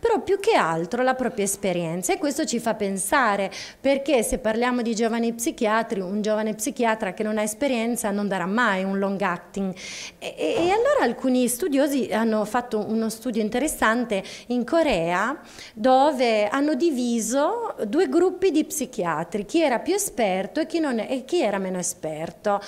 però più che altro la propria esperienza e questo ci fa pensare perché se parliamo di giovani psichiatri, un giovane psichiatra che non ha esperienza non darà mai un long acting e, e allora alcuni studiosi hanno fatto uno studio interessante in Corea dove hanno diviso due gruppi di psichiatri, chi era più esperto e chi, non, e chi era meno esperto,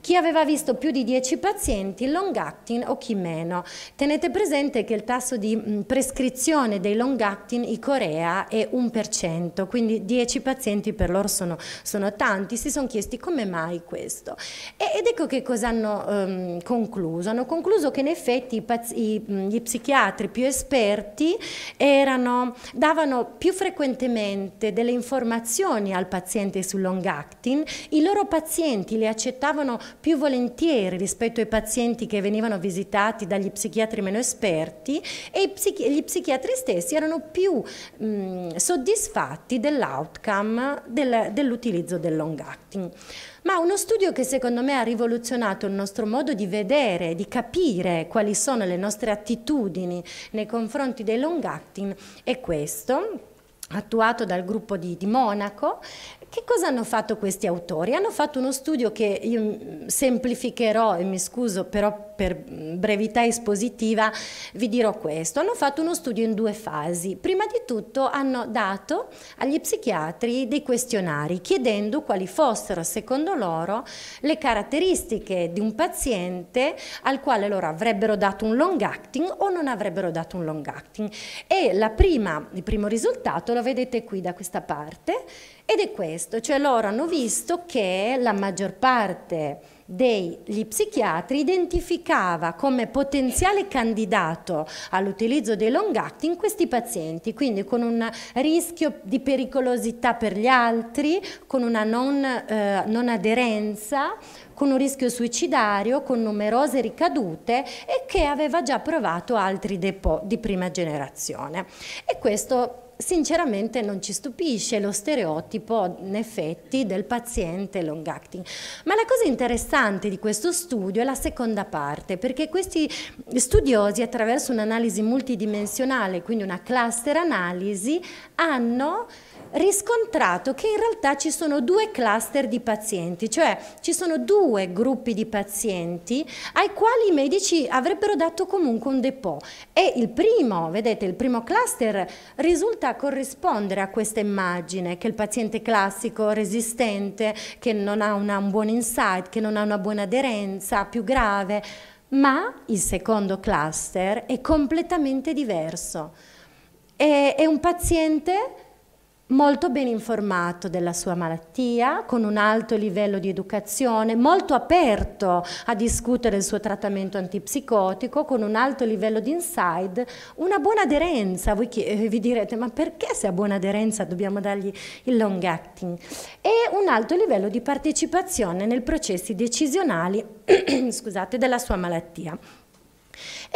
chi aveva visto più di 10 pazienti, long acting o chi meno. Tenete presente che il tasso di prescrizione dei long acting in Corea è 1%, quindi 10 pazienti per loro sono, sono tanti, si sono chiesti come mai questo. E, ed ecco che cosa hanno ehm, concluso, hanno concluso che in effetti i, gli psichiatri più esperti erano, davano più frequentemente delle informazioni al paziente sul long acting, i loro pazienti le accettavano più volentieri rispetto ai pazienti che venivano visitati dagli psichiatri meno esperti e i psichiatri psichi gli psichiatri stessi erano più mh, soddisfatti dell'outcome del, dell'utilizzo del long acting. Ma uno studio che secondo me ha rivoluzionato il nostro modo di vedere, di capire quali sono le nostre attitudini nei confronti dei long acting è questo attuato dal gruppo di, di Monaco, che cosa hanno fatto questi autori? Hanno fatto uno studio che io mm, semplificherò e mi scuso, però per mm, brevità espositiva vi dirò questo. Hanno fatto uno studio in due fasi. Prima di tutto hanno dato agli psichiatri dei questionari chiedendo quali fossero secondo loro le caratteristiche di un paziente al quale loro avrebbero dato un long acting o non avrebbero dato un long acting. E prima, il primo risultato lo vedete qui da questa parte ed è questo, cioè loro hanno visto che la maggior parte degli psichiatri identificava come potenziale candidato all'utilizzo dei long acting questi pazienti, quindi con un rischio di pericolosità per gli altri, con una non, eh, non aderenza, con un rischio suicidario, con numerose ricadute e che aveva già provato altri depot di prima generazione. E questo sinceramente non ci stupisce lo stereotipo in effetti del paziente long acting. Ma la cosa interessante di questo studio è la seconda parte, perché questi studiosi attraverso un'analisi multidimensionale, quindi una cluster analisi, hanno riscontrato che in realtà ci sono due cluster di pazienti, cioè ci sono due gruppi di pazienti ai quali i medici avrebbero dato comunque un depot e il primo, vedete, il primo cluster risulta corrispondere a questa immagine che il paziente classico resistente, che non ha una, un buon insight, che non ha una buona aderenza, più grave, ma il secondo cluster è completamente diverso. È, è un paziente molto ben informato della sua malattia, con un alto livello di educazione, molto aperto a discutere il suo trattamento antipsicotico, con un alto livello di inside, una buona aderenza. Voi eh, vi direte, ma perché se ha buona aderenza dobbiamo dargli il long acting? E un alto livello di partecipazione nei processi decisionali scusate, della sua malattia.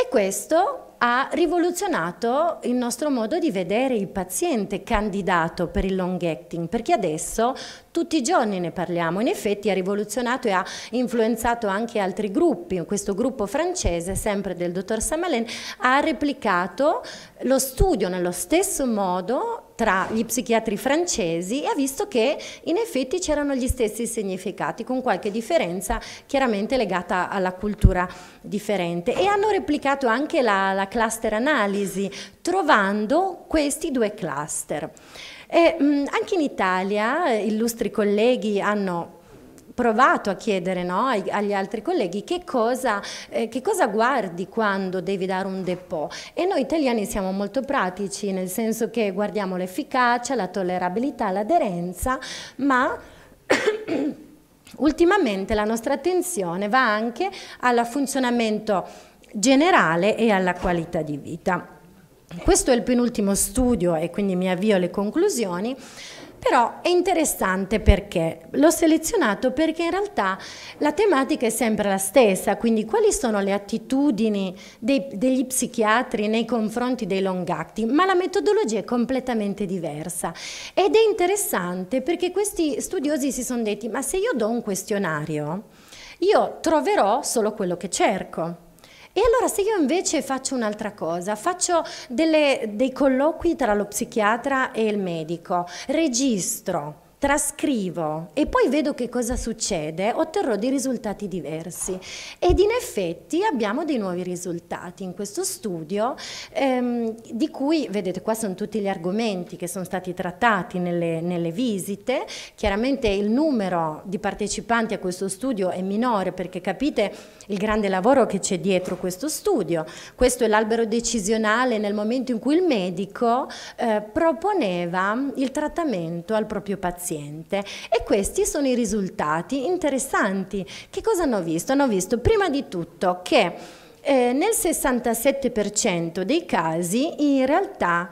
E questo ha rivoluzionato il nostro modo di vedere il paziente candidato per il long acting, perché adesso tutti i giorni ne parliamo, in effetti ha rivoluzionato e ha influenzato anche altri gruppi, questo gruppo francese, sempre del dottor Samalin, ha replicato lo studio nello stesso modo tra gli psichiatri francesi e ha visto che in effetti c'erano gli stessi significati, con qualche differenza chiaramente legata alla cultura differente e hanno replicato applicato anche la, la cluster analisi, trovando questi due cluster. E, mh, anche in Italia eh, illustri colleghi hanno provato a chiedere no, agli altri colleghi che cosa, eh, che cosa, guardi quando devi dare un depot e noi italiani siamo molto pratici nel senso che guardiamo l'efficacia, la tollerabilità, l'aderenza ma ultimamente la nostra attenzione va anche al funzionamento generale e alla qualità di vita. Questo è il penultimo studio e quindi mi avvio alle conclusioni, però è interessante perché l'ho selezionato perché in realtà la tematica è sempre la stessa, quindi quali sono le attitudini dei, degli psichiatri nei confronti dei long acting, ma la metodologia è completamente diversa ed è interessante perché questi studiosi si sono detti ma se io do un questionario io troverò solo quello che cerco. E allora se io invece faccio un'altra cosa, faccio delle, dei colloqui tra lo psichiatra e il medico, registro trascrivo e poi vedo che cosa succede, otterrò dei risultati diversi ed in effetti abbiamo dei nuovi risultati in questo studio ehm, di cui, vedete qua sono tutti gli argomenti che sono stati trattati nelle, nelle, visite, chiaramente il numero di partecipanti a questo studio è minore perché capite il grande lavoro che c'è dietro questo studio, questo è l'albero decisionale nel momento in cui il medico eh, proponeva il trattamento al proprio paziente paziente e questi sono i risultati interessanti. Che cosa hanno visto? Hanno visto prima di tutto che eh, nel 67% dei casi in realtà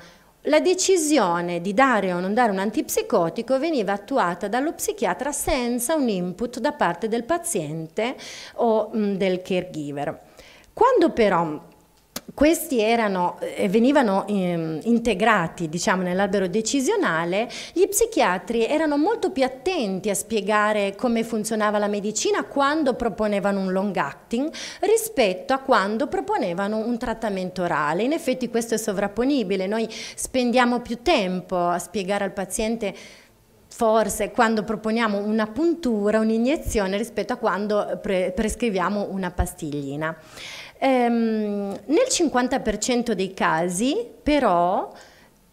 la decisione di dare o non dare un antipsicotico veniva attuata dallo psichiatra senza un input da parte del paziente o mh, mm, del caregiver. Quando però questi erano, eh, venivano ehm, integrati diciamo, nell'albero decisionale, gli psichiatri erano molto più attenti a spiegare come funzionava la medicina quando proponevano un long acting rispetto a quando proponevano un trattamento orale. In effetti questo è sovrapponibile, noi spendiamo più tempo a spiegare al paziente forse quando proponiamo una puntura, un'iniezione rispetto a quando pre prescriviamo una pastiglina. Ehm, nel 50% dei casi, però,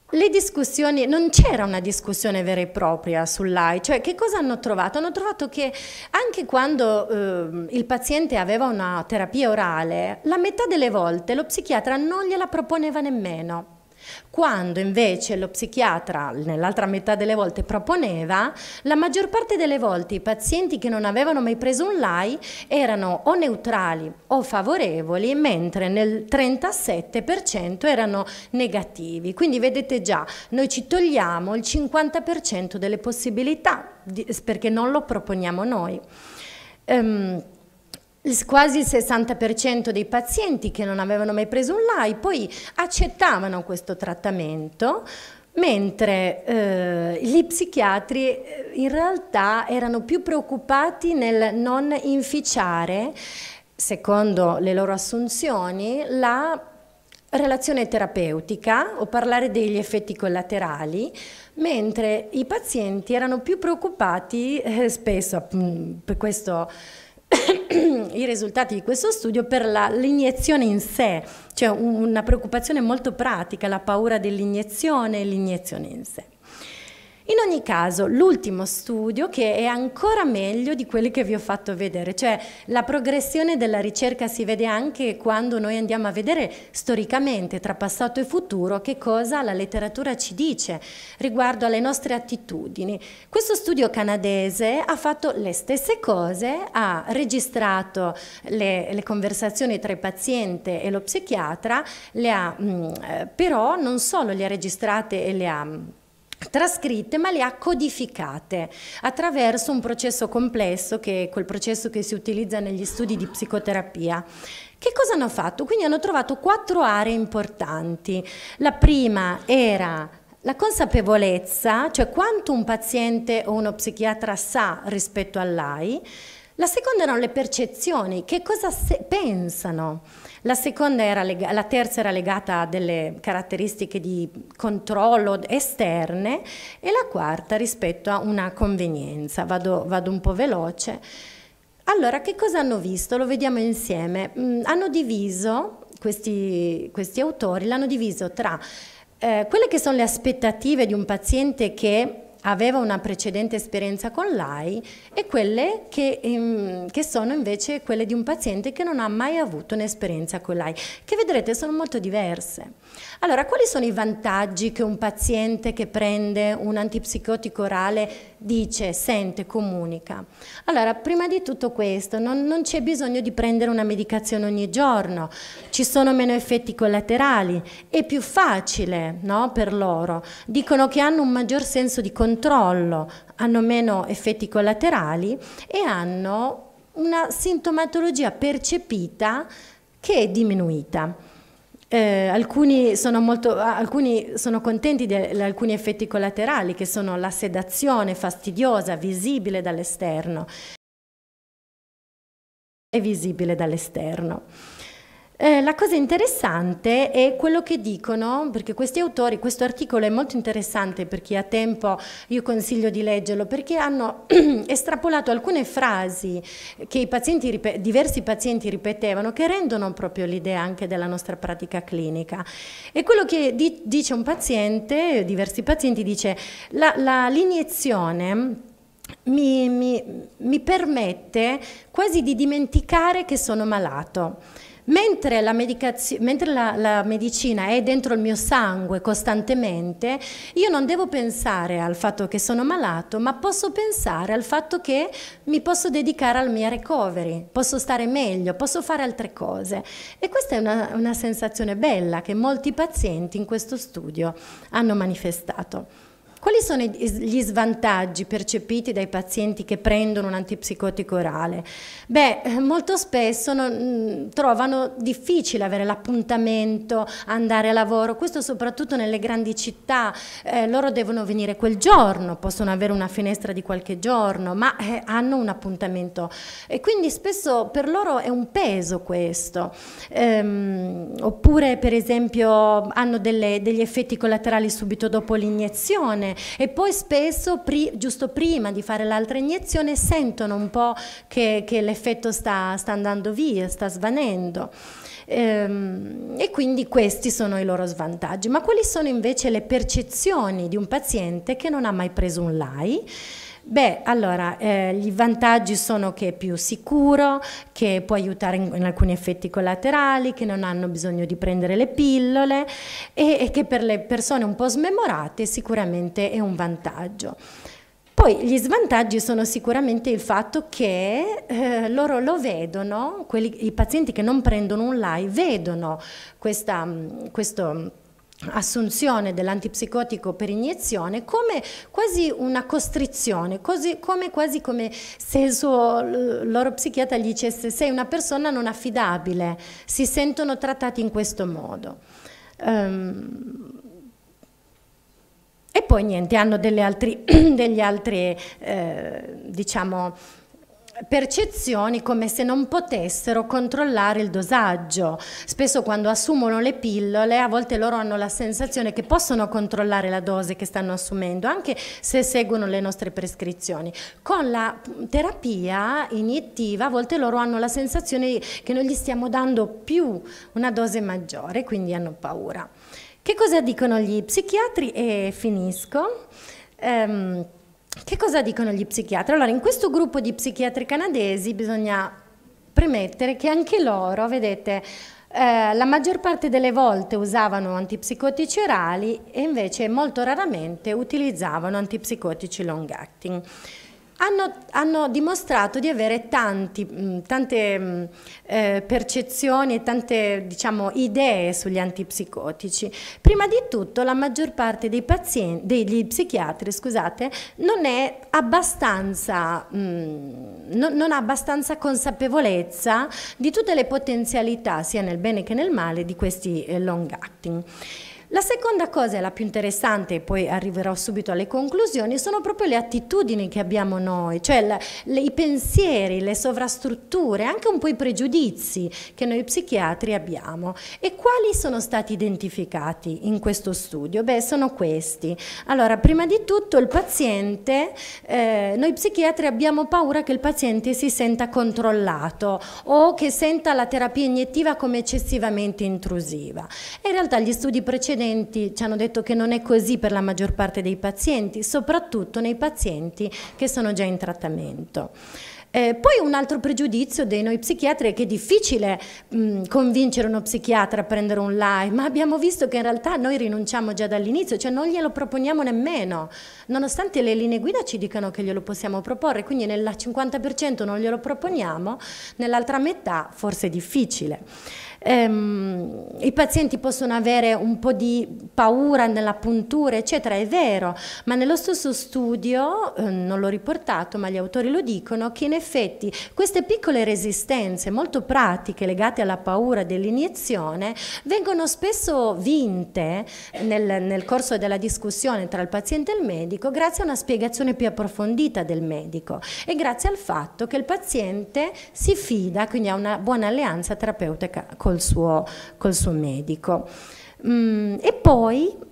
le discussioni, non c'era una discussione vera e propria sull'AI, cioè che cosa hanno trovato? Hanno trovato che anche quando eh, il paziente aveva una terapia orale, la metà delle volte lo psichiatra non gliela proponeva nemmeno. Quando invece lo psichiatra nell'altra metà delle volte proponeva, la maggior parte delle volte i pazienti che non avevano mai preso un LAI erano o neutrali o favorevoli, mentre nel 37% erano negativi. Quindi vedete già, noi ci togliamo il 50% delle possibilità perché non lo proponiamo noi. Um, Quasi il 60% dei pazienti che non avevano mai preso un LAI poi accettavano questo trattamento mentre eh, gli psichiatri eh, in realtà erano più preoccupati nel non inficiare, secondo le loro assunzioni, la relazione terapeutica o parlare degli effetti collaterali, mentre i pazienti erano più preoccupati eh, spesso per questo i risultati di questo studio per l'iniezione in sé, cioè una preoccupazione molto pratica, la paura dell'iniezione e l'iniezione in sé. In ogni caso, l'ultimo studio che è ancora meglio di quelli che vi ho fatto vedere, cioè la progressione della ricerca si vede anche quando noi andiamo a vedere storicamente tra passato e futuro che cosa la letteratura ci dice riguardo alle nostre attitudini. Questo studio canadese ha fatto le stesse cose, ha registrato le, le conversazioni tra il paziente e lo psichiatra, le ha, mh, mm, eh, però non solo le ha registrate e le ha mm, trascritte ma le ha codificate attraverso un processo complesso che è quel processo che si utilizza negli studi di psicoterapia. Che cosa hanno fatto? Quindi hanno trovato quattro aree importanti. La prima era la consapevolezza, cioè quanto un paziente o uno psichiatra sa rispetto all'AI. La seconda erano le percezioni, che cosa pensano. La, lega, la terza era legata a delle caratteristiche di controllo esterne e la quarta rispetto a una convenienza. Vado, vado un po' veloce. Allora, che cosa hanno visto? Lo vediamo insieme. Mm, hanno diviso, questi, questi autori l'hanno diviso tra eh, quelle che sono le aspettative di un paziente che aveva una precedente esperienza con l'AI e quelle che, ehm, che, sono invece quelle di un paziente che non ha mai avuto un'esperienza con l'AI, che vedrete sono molto diverse. Allora, quali sono i vantaggi che un paziente che prende un antipsicotico orale dice, sente, comunica? Allora, prima di tutto questo, non, non c'è bisogno di prendere una medicazione ogni giorno, ci sono meno effetti collaterali, è più facile no, per loro. Dicono che hanno un maggior senso di controllo, hanno meno effetti collaterali e hanno una sintomatologia percepita che è diminuita eh, alcuni, sono molto, alcuni, sono contenti di alcuni effetti collaterali che sono la sedazione fastidiosa, visibile dall'esterno. È visibile dall'esterno. Eh, la cosa interessante è quello che dicono, perché questi autori, questo articolo è molto interessante per chi ha tempo, io consiglio di leggerlo, perché hanno estrapolato alcune frasi che pazienti, diversi pazienti ripetevano che rendono proprio l'idea anche della nostra pratica clinica. E quello che di, dice un paziente, diversi pazienti, dice l'iniezione... Mi, mi, mi permette quasi di dimenticare che sono malato. Mentre, la, mentre la, la, medicina è dentro il mio sangue costantemente, io non devo pensare al fatto che sono malato, ma posso pensare al fatto che mi posso dedicare al mio recovery, posso stare meglio, posso fare altre cose. E questa è una, una sensazione bella che molti pazienti in questo studio hanno manifestato. Quali sono gli svantaggi percepiti dai pazienti che prendono un antipsicotico orale? Beh, eh, molto spesso non, mm, trovano difficile avere l'appuntamento, andare a lavoro, questo soprattutto nelle grandi città, eh, loro devono venire quel giorno, possono avere una finestra di qualche giorno, ma eh, hanno un appuntamento e quindi spesso per loro è un peso questo. Ehm, oppure per esempio hanno delle, degli effetti collaterali subito dopo l'iniezione, e poi spesso, pri, giusto prima di fare l'altra iniezione, sentono un po' che, che l'effetto sta, sta, andando via, sta svanendo. Ehm, e quindi questi sono i loro svantaggi. Ma quali sono invece le percezioni di un paziente che non ha mai preso un LAI? Beh, allora, eh, i vantaggi sono che è più sicuro, che può aiutare in, in, alcuni effetti collaterali, che non hanno bisogno di prendere le pillole e, e che per le persone un po' smemorate sicuramente è un vantaggio. Poi gli svantaggi sono sicuramente il fatto che eh, loro lo vedono, quelli, i pazienti che non prendono un live vedono questa, mm, questo assunzione dell'antipsicotico per iniezione come quasi una costrizione, così, come quasi come se il suo loro psichiatra gli dicesse sei una persona non affidabile, si sentono trattati in questo modo. Um, e poi niente, hanno altri, degli altri, eh, diciamo, percezioni come se non potessero controllare il dosaggio. Spesso quando assumono le pillole a volte loro hanno la sensazione che possono controllare la dose che stanno assumendo, anche se seguono le nostre prescrizioni. Con la terapia iniettiva a volte loro hanno la sensazione che noi gli stiamo dando più una dose maggiore, quindi hanno paura. Che cosa dicono gli psichiatri? E finisco. Um, che cosa dicono gli psichiatri? Allora, in questo gruppo di psichiatri canadesi bisogna premettere che anche loro, vedete, eh, la maggior parte delle volte usavano antipsicotici orali e invece molto raramente utilizzavano antipsicotici long acting hanno, hanno, dimostrato di avere tanti, mm, tante mm, eh, percezioni e tante diciamo, idee sugli antipsicotici. Prima di tutto la maggior parte dei pazienti, degli psichiatri scusate, non, è abbastanza, mh, mm, non, non ha abbastanza consapevolezza di tutte le potenzialità sia nel bene che nel male di questi eh, long acting. La seconda cosa, e la più interessante, e poi arriverò subito alle conclusioni, sono proprio le attitudini che abbiamo noi, cioè le, le, i pensieri, le sovrastrutture, anche un po' i pregiudizi che noi psichiatri abbiamo. E quali sono stati identificati in questo studio? Beh, sono questi. Allora, prima di tutto il paziente, eh, noi psichiatri abbiamo paura che il paziente si senta controllato o che senta la terapia iniettiva come eccessivamente intrusiva. in realtà gli studi precedenti precedenti ci hanno detto che non è così per la maggior parte dei pazienti, soprattutto nei pazienti che sono già in trattamento. Eh, poi un altro pregiudizio dei noi psichiatri è che è difficile mh, mm, convincere uno psichiatra a prendere un LAI, ma abbiamo visto che in realtà noi rinunciamo già dall'inizio, cioè non glielo proponiamo nemmeno, nonostante le linee guida ci dicano che glielo possiamo proporre, quindi nel 50% non glielo proponiamo, nell'altra metà forse è difficile ehm, i pazienti possono avere un po' di paura nella puntura, eccetera, è vero, ma nello stesso studio, eh, non l'ho riportato, ma gli autori lo dicono, che in effetti queste piccole resistenze molto pratiche legate alla paura dell'iniezione vengono spesso vinte nel, nel corso della discussione tra il paziente e il medico grazie a una spiegazione più approfondita del medico e grazie al fatto che il paziente si fida, quindi ha una buona alleanza terapeutica con col suo, col suo medico. Mm, e poi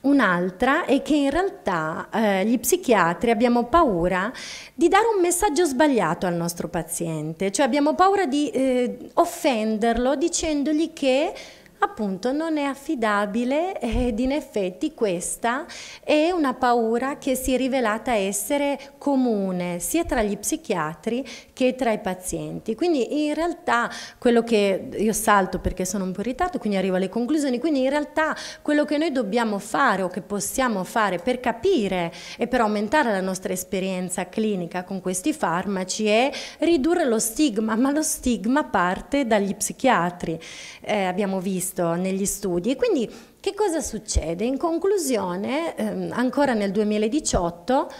Un'altra è che in realtà eh, gli psichiatri abbiamo paura di dare un messaggio sbagliato al nostro paziente, cioè abbiamo paura di eh, offenderlo dicendogli che appunto non è affidabile eh, ed in effetti questa è una paura che si è rivelata essere comune sia tra gli psichiatri che tra i pazienti. Quindi in realtà quello che io salto perché sono un po' in ritardo, quindi arrivo alle conclusioni, quindi in realtà quello che noi dobbiamo fare o che possiamo fare per capire e per aumentare la nostra esperienza clinica con questi farmaci è ridurre lo stigma, ma lo stigma parte dagli psichiatri. Eh, abbiamo visto visto negli studi. Quindi che cosa succede? In conclusione, ehm, ancora nel 2018,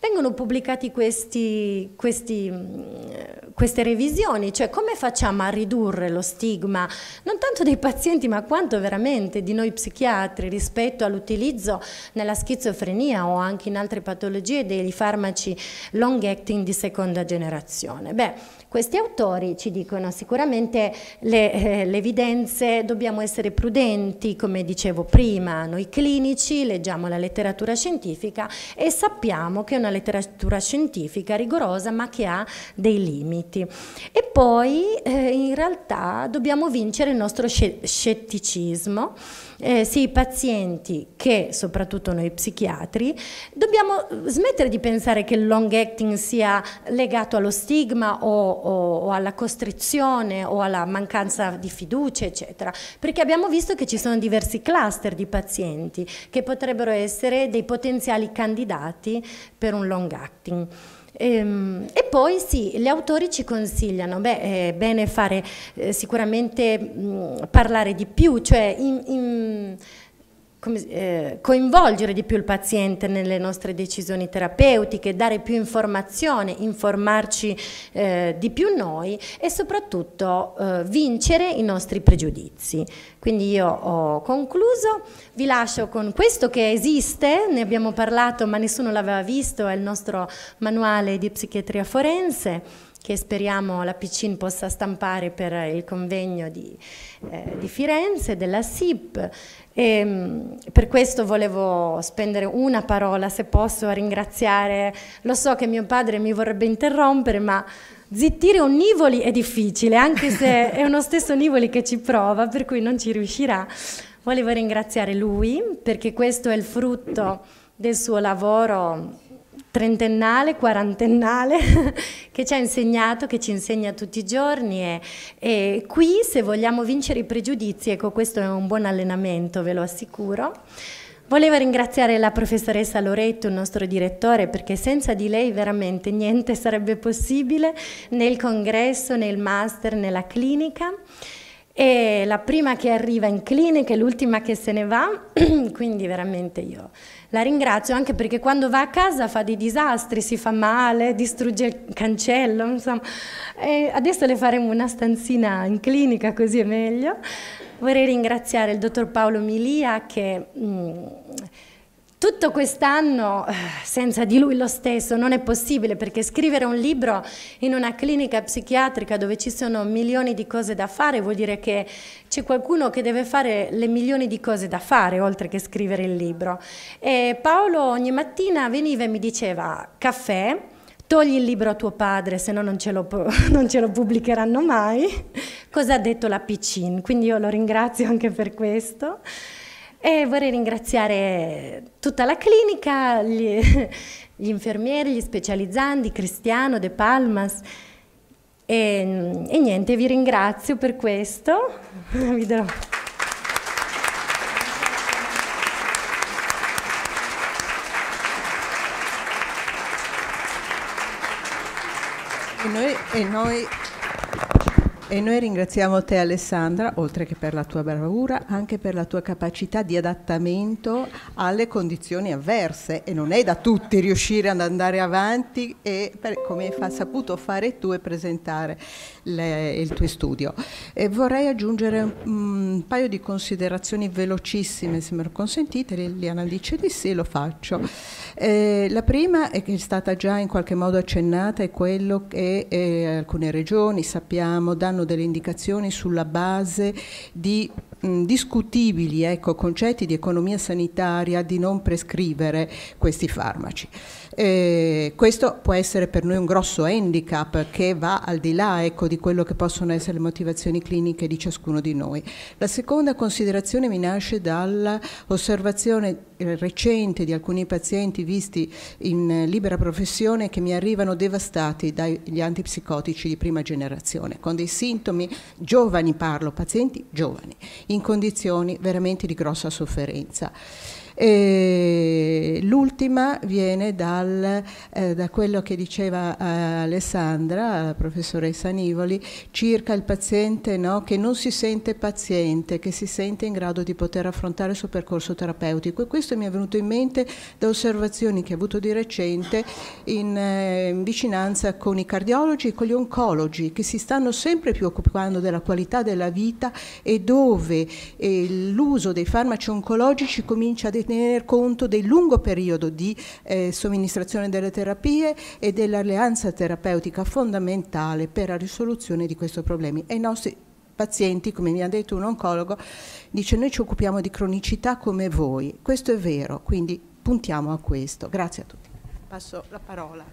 vengono pubblicate mm, queste revisioni, cioè come facciamo a ridurre lo stigma, non tanto dei pazienti ma quanto veramente di noi psichiatri rispetto all'utilizzo nella schizofrenia o anche in altre patologie dei farmaci long acting di seconda generazione. Beh, questi autori ci dicono sicuramente le, eh, le evidenze, dobbiamo essere prudenti, come dicevo prima, noi clinici leggiamo la letteratura scientifica e sappiamo che è una letteratura scientifica rigorosa ma che ha dei limiti. E poi eh, in realtà dobbiamo vincere il nostro scetticismo eh, sì, i pazienti che, soprattutto noi psichiatri, dobbiamo eh, smettere di pensare che il long acting sia legato allo stigma o, o, o alla costrizione o alla mancanza di fiducia, eccetera, perché abbiamo visto che ci sono diversi cluster di pazienti che potrebbero essere dei potenziali candidati per un long acting. Ehm, e poi sì, gli autori ci consigliano, beh, è bene fare eh, sicuramente mm, parlare di più, cioè in, in come, eh, coinvolgere di più il paziente nelle nostre decisioni terapeutiche, dare più informazione, informarci eh, di più noi e soprattutto eh, vincere i nostri pregiudizi. Quindi io ho concluso, vi lascio con questo che esiste, ne abbiamo parlato ma nessuno l'aveva visto, è il nostro manuale di psichiatria forense che speriamo la Piccin possa stampare per il convegno di, eh, di Firenze, della SIP. E ehm, per questo volevo spendere una parola, se posso, a ringraziare. Lo so che mio padre mi vorrebbe interrompere, ma zittire un Nivoli è difficile, anche se è uno stesso Nivoli che ci prova, per cui non ci riuscirà. Volevo ringraziare lui perché questo è il frutto del suo lavoro trentennale, quarantennale, che ci ha insegnato, che ci insegna tutti i giorni. E, e, qui, se vogliamo vincere i pregiudizi, ecco, questo è un buon allenamento, ve lo assicuro. Volevo ringraziare la professoressa Loretto, il nostro direttore, perché senza di lei veramente niente sarebbe possibile nel congresso, nel master, nella clinica. E la prima che arriva in clinica e l'ultima che se ne va, quindi veramente io la ringrazio anche perché quando va a casa fa dei disastri, si fa male, distrugge il cancello, insomma. E adesso le faremo una stanzina in clinica così è meglio. Vorrei ringraziare il dottor Paolo Milia che... Mh, mm, tutto quest'anno eh, senza di lui lo stesso non è possibile perché scrivere un libro in una clinica psichiatrica dove ci sono milioni di cose da fare vuol dire che c'è qualcuno che deve fare le milioni di cose da fare oltre che scrivere il libro. E Paolo ogni mattina veniva e mi diceva caffè, togli il libro a tuo padre se no non ce lo, non ce lo pubblicheranno mai, cosa ha detto la Piccin, quindi io lo ringrazio anche per questo. E vorrei ringraziare tutta la clinica, gli, gli infermieri, gli specializzanti, Cristiano, De Palmas. E, e, niente, vi ringrazio per questo. vi darò. E noi, e noi... E noi ringraziamo te Alessandra, oltre che per la tua bravura, anche per la tua capacità di adattamento alle condizioni avverse e non è da tutti riuscire ad andare avanti e per, come hai saputo fare tu e presentare le, il tuo studio. E vorrei aggiungere mh, un paio di considerazioni velocissime, se me lo consentite, Liliana dice di sì, lo faccio. Eh, la prima è che è stata già in qualche modo accennata, è quello che eh, alcune regioni sappiamo danno daranno delle indicazioni sulla base di mh, discutibili ecco, concetti di economia sanitaria di non prescrivere questi farmaci. Eh, questo può essere per noi un grosso handicap che va al di là ecco, di quello che possono essere le motivazioni cliniche di ciascuno di noi. La seconda considerazione mi nasce dall'osservazione eh, recente di alcuni pazienti visti in eh, libera professione che mi arrivano devastati dagli antipsicotici di prima generazione, con dei sintomi giovani parlo, pazienti giovani, in condizioni veramente di grossa sofferenza. E l'ultima viene dal, eh, da quello che diceva eh, Alessandra, la professoressa Nivoli, circa il paziente no, che non si sente paziente, che si sente in grado di poter affrontare il suo percorso terapeutico. E questo mi è venuto in mente da osservazioni che ho avuto di recente in, eh, in vicinanza con i cardiologi e con gli oncologi, che si stanno sempre più occupando della qualità della vita e dove eh, l'uso dei farmaci oncologici comincia a determinare tener conto del lungo periodo di eh, somministrazione delle terapie e dell'alleanza terapeutica fondamentale per la risoluzione di questo problema. E i nostri pazienti, come mi ha detto un oncologo, dice noi ci occupiamo di cronicità come voi. Questo è vero, quindi puntiamo a questo. Grazie a tutti. Passo la parola.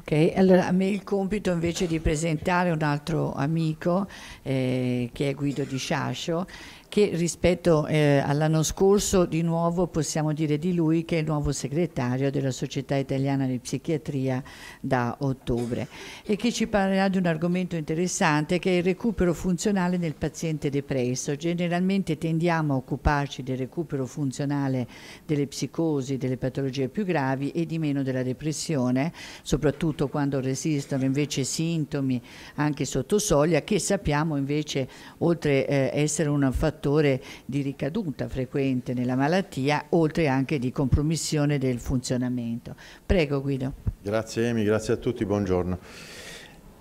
Ok, allora a me il compito invece di presentare un altro amico eh, che è Guido Di Sciascio che rispetto eh, all'anno scorso di nuovo possiamo dire di lui che è il nuovo segretario della Società Italiana di Psichiatria da ottobre e che ci parlerà di un argomento interessante che è il recupero funzionale nel paziente depresso. Generalmente tendiamo a occuparci del recupero funzionale delle psicosi, delle patologie più gravi e di meno della depressione, soprattutto quando resistono invece sintomi anche sotto soglia che sappiamo invece oltre eh, essere un fattore fattore di ricaduta frequente nella malattia, oltre anche di compromissione del funzionamento. Prego Guido. Grazie Emi, grazie a tutti, buongiorno.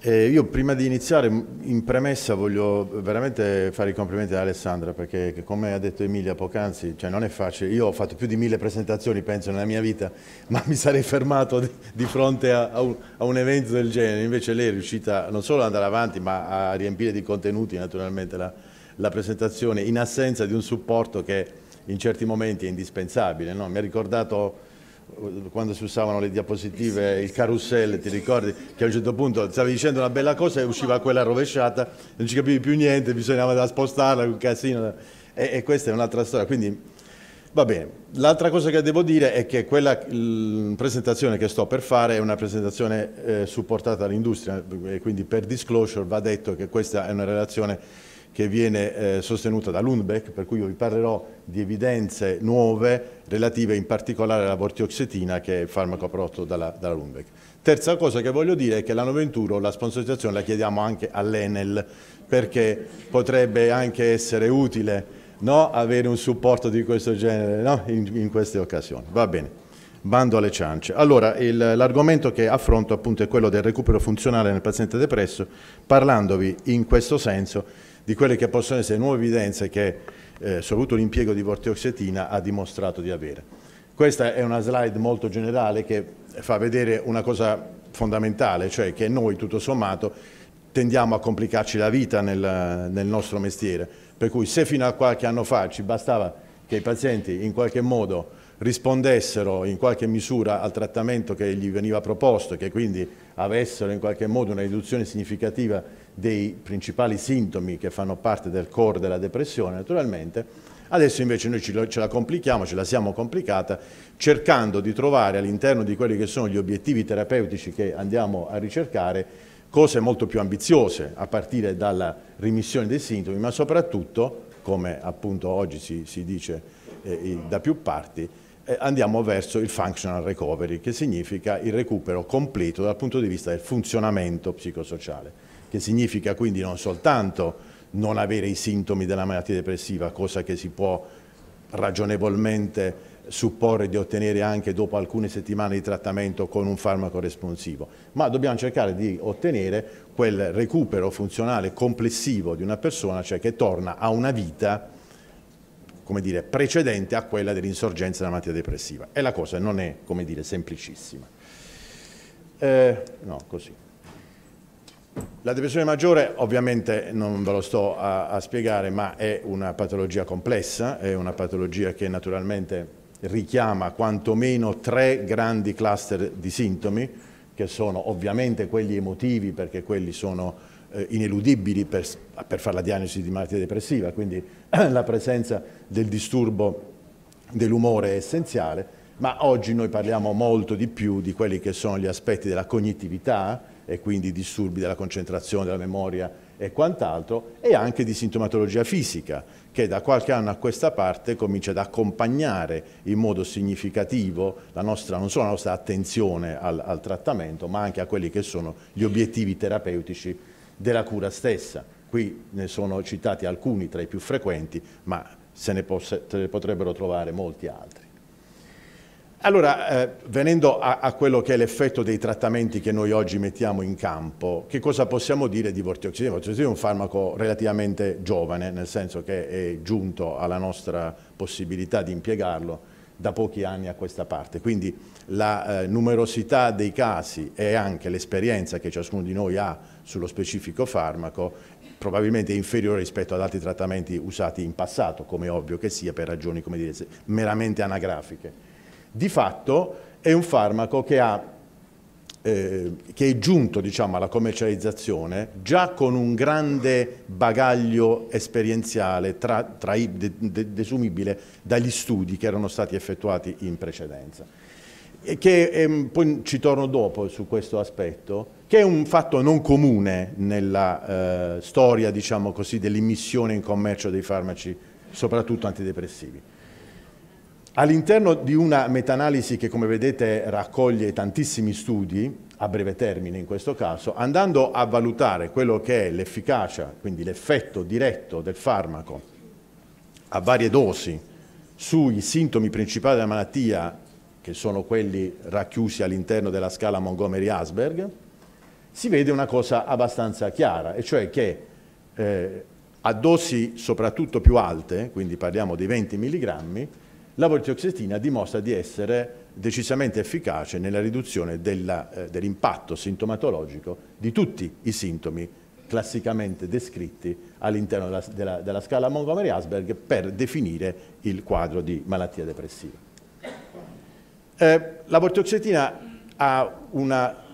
Eh, io prima di iniziare, in premessa, voglio veramente fare i complimenti ad Alessandra perché, come ha detto Emilia poc'anzi, cioè non è facile. Io ho fatto più di mille presentazioni, penso, nella mia vita, ma mi sarei fermato di, di fronte a, a, un, a, un, evento del genere. Invece lei è riuscita non solo ad andare avanti, ma a riempire di contenuti naturalmente la, la presentazione in assenza di un supporto che in certi momenti è indispensabile. No? Mi ha ricordato eh, quando si usavano le diapositive, il carousel, ti ricordi? Che a un certo punto stavi dicendo una bella cosa e usciva quella rovesciata, non ci capivi più niente, bisognava spostarla, un casino. E, e questa è un'altra storia. Quindi va bene. L'altra cosa che devo dire è che quella presentazione che sto per fare è una presentazione eh, supportata dall'industria, quindi per disclosure va detto che questa è una relazione che viene eh, sostenuta da Lundbeck, per cui io vi parlerò di evidenze nuove relative in particolare alla vortioxetina che è il farmaco prodotto dalla, dalla Lundbeck. Terza cosa che voglio dire è che l'anno 21 la sponsorizzazione la chiediamo anche all'Enel perché potrebbe anche essere utile no, avere un supporto di questo genere no, in, in queste occasioni. Va bene. Bando alle ciance. Allora, l'argomento che affronto appunto è quello del recupero funzionale nel paziente depresso, parlandovi in questo senso di quelle che possono essere nuove evidenze che eh, soprattutto l'impiego di vorteoxetina ha dimostrato di avere. Questa è una slide molto generale che fa vedere una cosa fondamentale, cioè che noi tutto sommato tendiamo a complicarci la vita nel, nel nostro mestiere, per cui se fino a qualche anno fa ci bastava che i pazienti in qualche modo rispondessero in qualche misura al trattamento che gli veniva proposto, che quindi avessero in qualche modo una riduzione significativa dei principali sintomi che fanno parte del core della depressione naturalmente, adesso invece noi ce la complichiamo, ce la siamo complicata, cercando di trovare all'interno di quelli che sono gli obiettivi terapeutici che andiamo a ricercare cose molto più ambiziose, a partire dalla rimissione dei sintomi, ma soprattutto, come appunto oggi si, si dice eh, da più parti, eh, andiamo verso il functional recovery, che significa il recupero completo dal punto di vista del funzionamento psicosociale che significa quindi non soltanto non avere i sintomi della malattia depressiva, cosa che si può ragionevolmente supporre di ottenere anche dopo alcune settimane di trattamento con un farmaco responsivo, ma dobbiamo cercare di ottenere quel recupero funzionale complessivo di una persona, cioè che torna a una vita come dire, precedente a quella dell'insorgenza della malattia depressiva. E la cosa non è, come dire, semplicissima. Eh, no, così. La depressione maggiore ovviamente non ve lo sto a, a, spiegare ma è una patologia complessa, è una patologia che naturalmente richiama quantomeno tre grandi cluster di sintomi che sono ovviamente quelli emotivi perché quelli sono eh, ineludibili per, per fare la diagnosi di malattia depressiva, quindi la presenza del disturbo dell'umore è essenziale, ma oggi noi parliamo molto di più di quelli che sono gli aspetti della cognitività, e quindi disturbi della concentrazione, della memoria e quant'altro, e anche di sintomatologia fisica, che da qualche anno a questa parte comincia ad accompagnare in modo significativo nostra, non solo la nostra attenzione al, al trattamento, ma anche a quelli che sono gli obiettivi terapeutici della cura stessa. Qui ne sono citati alcuni tra i più frequenti, ma se ne potrebbero trovare molti altri. Allora, eh, venendo a, a, quello che è l'effetto dei trattamenti che noi oggi mettiamo in campo, che cosa possiamo dire di vortioxidina? Vortioxidina è un farmaco relativamente giovane, nel senso che è giunto alla nostra possibilità di impiegarlo da pochi anni a questa parte. Quindi la eh, numerosità dei casi e anche l'esperienza che ciascuno di noi ha sullo specifico farmaco probabilmente è inferiore rispetto ad altri trattamenti usati in passato, come ovvio che sia, per ragioni dire, meramente anagrafiche. Di fatto è un farmaco che, ha, eh, che è giunto diciamo, alla commercializzazione già con un grande bagaglio esperienziale tra, tra, de, de, desumibile dagli studi che erano stati effettuati in precedenza. Che, eh, poi ci torno dopo su questo aspetto, che è un fatto non comune nella eh, storia diciamo dell'immissione in commercio dei farmaci, soprattutto antidepressivi. All'interno di una meta-analisi che come vedete raccoglie tantissimi studi, a breve termine in questo caso, andando a valutare quello che è l'efficacia, quindi l'effetto diretto del farmaco a varie dosi sui sintomi principali della malattia, che sono quelli racchiusi all'interno della scala Montgomery-Asberg, si vede una cosa abbastanza chiara, e cioè che eh, a dosi soprattutto più alte, quindi parliamo di 20 mg, la vortioxetina dimostra di essere decisamente efficace nella riduzione eh, dell'impatto sintomatologico di tutti i sintomi classicamente descritti all'interno della, della, della, scala Montgomery-Asberg per definire il quadro di malattia depressiva. Eh, la vortioxetina ha una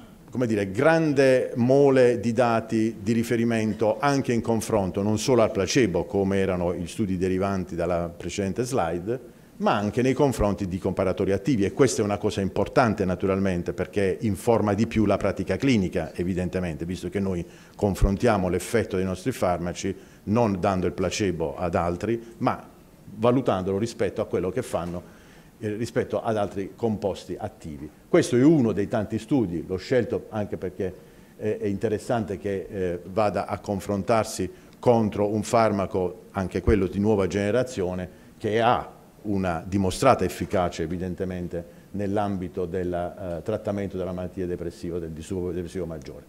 dire, grande mole di dati di riferimento anche in confronto non solo al placebo, come erano gli studi derivanti dalla precedente slide, ma anche nei confronti di comparatori attivi e questa è una cosa importante naturalmente perché informa di più la pratica clinica evidentemente, visto che noi confrontiamo l'effetto dei nostri farmaci non dando il placebo ad altri, ma valutandolo rispetto a quello che fanno eh, rispetto ad altri composti attivi. Questo è uno dei tanti studi, l'ho scelto anche perché eh, è interessante che eh, vada a confrontarsi contro un farmaco, anche quello di nuova generazione, che ha una dimostrata efficacia evidentemente nell'ambito del eh, trattamento della malattia depressiva, del disturbo depressivo maggiore.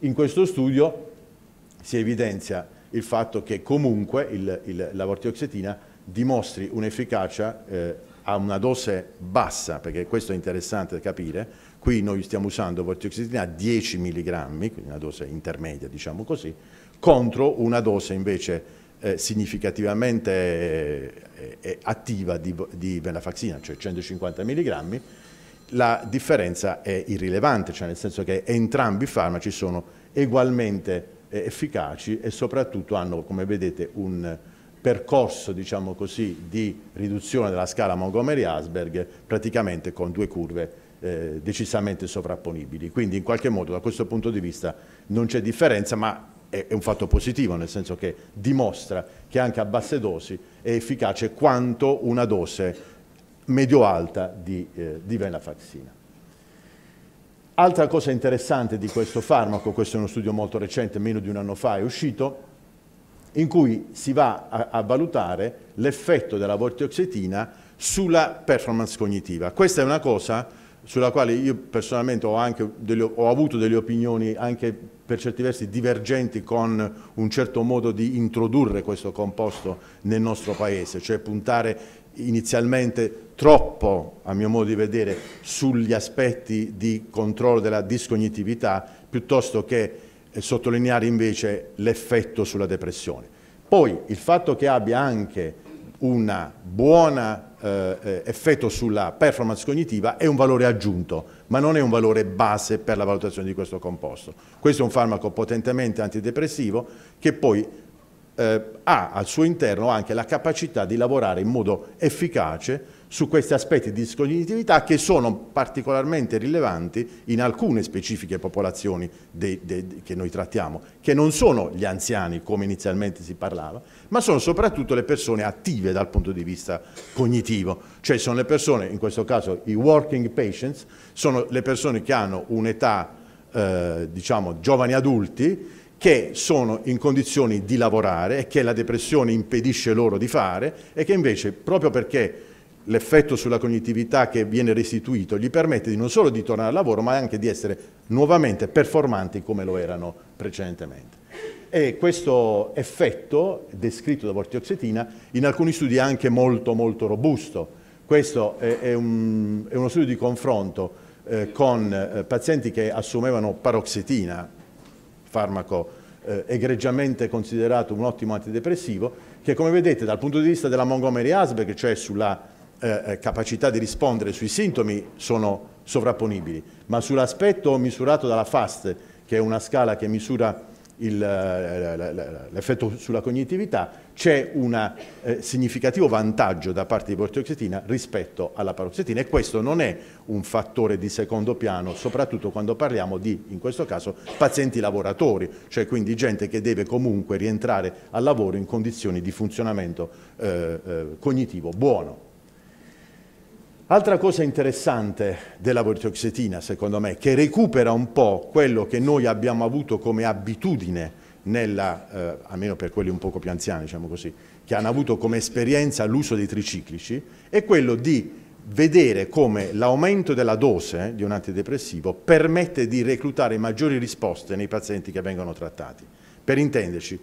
In questo studio si evidenzia il fatto che comunque il, il, la vortioxetina dimostri un'efficacia eh, a una dose bassa, perché questo è interessante da capire, qui noi stiamo usando vortioxetina a 10 mg, quindi una dose intermedia diciamo così, contro una dose invece eh, significativamente eh, attiva di, di venlafaxina, cioè 150 mg, la differenza è irrilevante, cioè nel senso che entrambi i farmaci sono ugualmente eh, efficaci e soprattutto hanno, come vedete, un percorso diciamo così, di riduzione della scala Montgomery-Asberg praticamente con due curve eh, decisamente sovrapponibili. Quindi in qualche modo da questo punto di vista non c'è differenza, ma è, un fatto positivo, nel senso che dimostra che anche a basse dosi è efficace quanto una dose medio-alta di, eh, di venlafaxina. Altra cosa interessante di questo farmaco, questo è uno studio molto recente, meno di un anno fa è uscito, in cui si va a, a valutare l'effetto della vortioxetina sulla performance cognitiva. Questa è una cosa sulla quale io personalmente ho, delle, ho, avuto delle opinioni anche per certi versi divergenti con un certo modo di introdurre questo composto nel nostro Paese, cioè puntare inizialmente troppo, a mio modo di vedere, sugli aspetti di controllo della discognitività piuttosto che eh, sottolineare invece l'effetto sulla depressione. Poi il fatto che abbia anche una buona eh, eh, effetto sulla performance cognitiva è un valore aggiunto, ma non è un valore base per la valutazione di questo composto. Questo è un farmaco potentemente antidepressivo che poi eh, ha al suo interno anche la capacità di lavorare in modo efficace su questi aspetti di discognitività che sono particolarmente rilevanti in alcune specifiche popolazioni dei, dei, che noi trattiamo, che non sono gli anziani come inizialmente si parlava, ma sono soprattutto le persone attive dal punto di vista cognitivo, cioè sono le persone, in questo caso i working patients, sono le persone che hanno un'età, eh, diciamo, giovani adulti, che sono in condizioni di lavorare e che la depressione impedisce loro di fare e che invece proprio perché l'effetto sulla cognitività che viene restituito gli permette di non solo di tornare al lavoro, ma anche di essere nuovamente performanti come lo erano precedentemente. E questo effetto, descritto da vortioxetina, in alcuni studi è anche molto molto robusto. Questo è, è, un, è uno studio di confronto eh, con eh, pazienti che assumevano paroxetina, farmaco eh, egregiamente considerato un ottimo antidepressivo, che come vedete dal punto di vista della Montgomery Asberg, cioè sulla eh, eh, capacità di rispondere sui sintomi sono sovrapponibili, ma sull'aspetto misurato dalla FAST, che è una scala che misura eh, l'effetto sulla cognitività, c'è un eh, significativo vantaggio da parte di bortioxetina rispetto alla paroxetina e questo non è un fattore di secondo piano, soprattutto quando parliamo di, in questo caso, pazienti lavoratori, cioè quindi gente che deve comunque rientrare al lavoro in condizioni di funzionamento eh, eh, cognitivo buono. Altra cosa interessante della vortioxetina, secondo me, che recupera un po' quello che noi abbiamo avuto come abitudine nella, eh, almeno per quelli un poco più anziani, diciamo così, che hanno avuto come esperienza l'uso dei triciclici, è quello di vedere come l'aumento della dose eh, di un antidepressivo permette di reclutare maggiori risposte nei pazienti che vengono trattati. Per intenderci,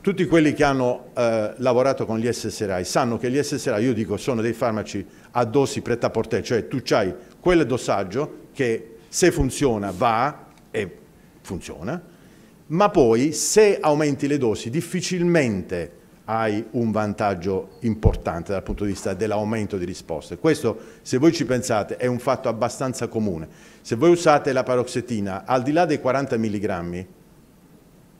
tutti quelli che hanno eh, lavorato con gli SSRI sanno che gli SSRI, io dico, sono dei farmaci a dosi pretta a portè, cioè tu hai quel dosaggio che se funziona va e funziona, ma poi se aumenti le dosi difficilmente hai un vantaggio importante dal punto di vista dell'aumento di risposte. Questo, se voi ci pensate, è un fatto abbastanza comune. Se voi usate la paroxetina, al di là dei 40 mg,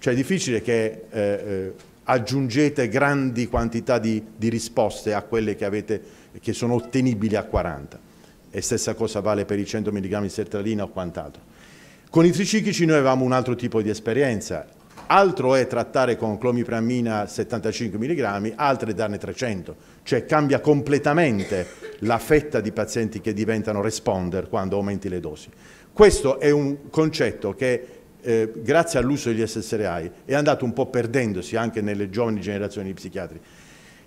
cioè è difficile che eh, eh, aggiungete grandi quantità di, di risposte a quelle che, avete, che, sono ottenibili a 40. E stessa cosa vale per i 100 mg di sertralina o quant'altro. Con i triciclici noi avevamo un altro tipo di esperienza. Altro è trattare con clomipramina 75 mg, altro è darne 300. Cioè cambia completamente la fetta di pazienti che diventano responder quando aumenti le dosi. Questo è un concetto che eh, grazie all'uso degli SSRI, è andato un po' perdendosi anche nelle giovani generazioni di psichiatri.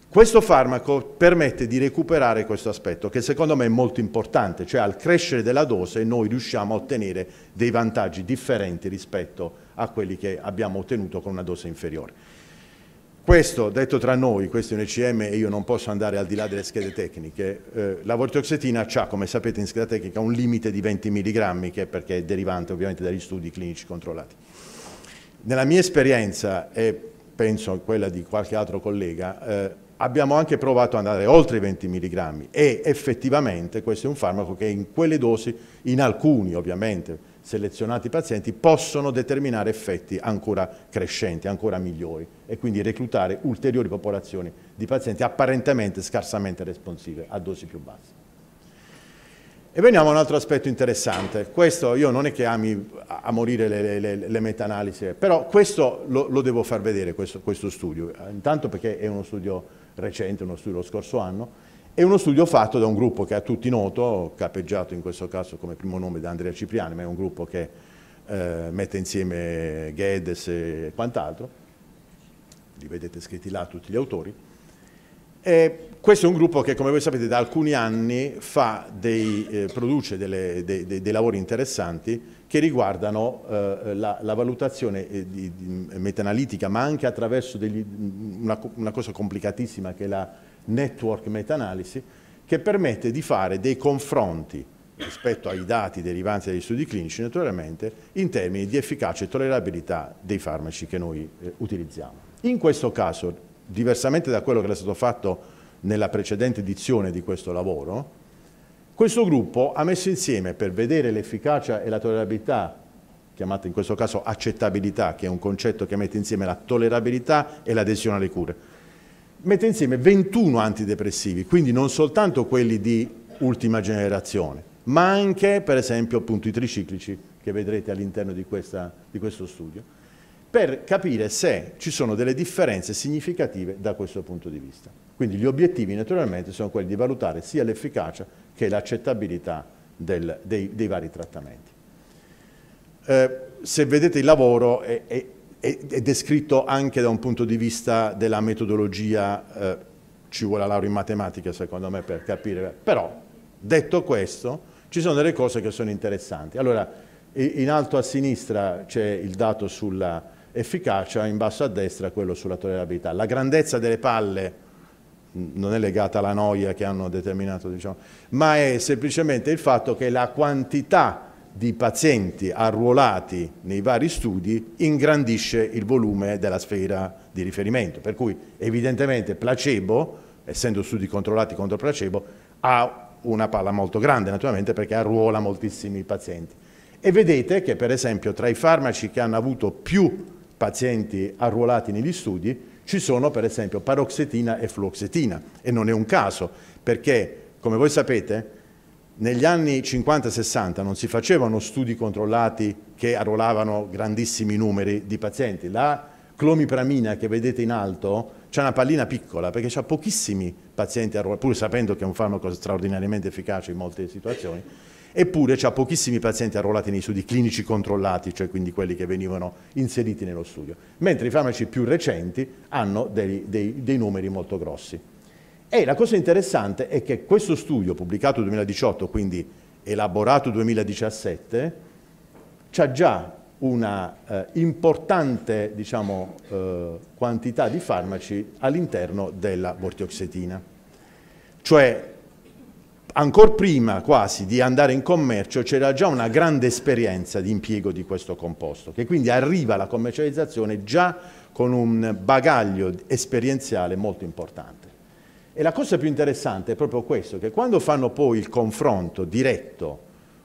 Questo farmaco permette di recuperare questo aspetto che secondo me è molto importante, cioè al crescere della dose noi riusciamo a ottenere dei vantaggi differenti rispetto a quelli che abbiamo ottenuto con una dose inferiore. Questo, detto tra noi, questo è un ECM e io non posso andare al di là delle schede tecniche, eh, la vortioxetina ha, come sapete in scheda tecnica, un limite di 20 mg, che è perché è derivante ovviamente dagli studi clinici controllati. Nella mia esperienza, e penso a quella di qualche altro collega, eh, abbiamo anche provato ad andare oltre i 20 mg e effettivamente questo è un farmaco che in quelle dosi, in alcuni ovviamente, selezionati pazienti possono determinare effetti ancora crescenti, ancora migliori e quindi reclutare ulteriori popolazioni di pazienti apparentemente scarsamente responsive a dosi più basse. E veniamo a un altro aspetto interessante, questo io non è che ami a morire le, le, le meta-analisi, però questo lo, lo, devo far vedere, questo, questo studio, intanto perché è uno studio recente, uno studio lo scorso anno, è uno studio fatto da un gruppo che a tutti noto, capeggiato in questo caso come primo nome da Andrea Cipriani, ma è un gruppo che eh, mette insieme Geddes e quant'altro, li vedete scritti là tutti gli autori. E questo è un gruppo che, come voi sapete, da alcuni anni dei, eh, produce delle, de, de, dei lavori interessanti che riguardano eh, la, la, valutazione eh, di, metanalitica, ma anche attraverso degli, una, una, cosa complicatissima che è la network meta-analisi, che permette di fare dei confronti rispetto ai dati derivanti dagli studi clinici, naturalmente, in termini di efficacia e tollerabilità dei farmaci che noi eh, utilizziamo. In questo caso, diversamente da quello che era stato fatto nella precedente edizione di questo lavoro, questo gruppo ha messo insieme per vedere l'efficacia e la tollerabilità, chiamata in questo caso accettabilità, che è un concetto che mette insieme la tollerabilità e l'adesione alle cure mette insieme 21 antidepressivi, quindi non soltanto quelli di ultima generazione, ma anche per esempio appunto, i triciclici che vedrete all'interno di, di questo studio, per capire se ci sono delle differenze significative da questo punto di vista. Quindi gli obiettivi naturalmente sono quelli di valutare sia l'efficacia che l'accettabilità dei, dei, vari trattamenti. Eh, se vedete il lavoro è, è ed è descritto anche da un punto di vista della metodologia, eh, ci vuole la laurea in matematica secondo me per capire, però detto questo ci sono delle cose che sono interessanti. Allora, in alto a sinistra c'è il dato sulla efficacia, in basso a destra quello sulla tollerabilità. La grandezza delle palle non è legata alla noia che hanno determinato, diciamo, ma è semplicemente il fatto che la quantità di pazienti arruolati nei vari studi ingrandisce il volume della sfera di riferimento, per cui evidentemente placebo, essendo studi controllati contro placebo, ha una palla molto grande naturalmente perché arruola moltissimi pazienti. E vedete che per esempio tra i farmaci che hanno avuto più pazienti arruolati negli studi ci sono per esempio paroxetina e fluoxetina e non è un caso perché come voi sapete negli anni 50-60 non si facevano studi controllati che arruolavano grandissimi numeri di pazienti. La clomipramina che vedete in alto c'è una pallina piccola perché ha pochissimi pazienti arruolati, pur sapendo che è un farmaco straordinariamente efficace in molte situazioni, eppure ha pochissimi pazienti arruolati nei studi clinici controllati, cioè quindi quelli che venivano inseriti nello studio, mentre i farmaci più recenti hanno dei, dei, dei numeri molto grossi. E la cosa interessante è che questo studio, pubblicato nel 2018, quindi elaborato nel 2017, ha già una eh, importante diciamo, eh, quantità di farmaci all'interno della bortioxetina. Cioè, ancora prima quasi di andare in commercio c'era già una grande esperienza di impiego di questo composto, che quindi arriva alla commercializzazione già con un bagaglio esperienziale molto importante. E la cosa più interessante è proprio questo, che quando fanno poi il confronto diretto,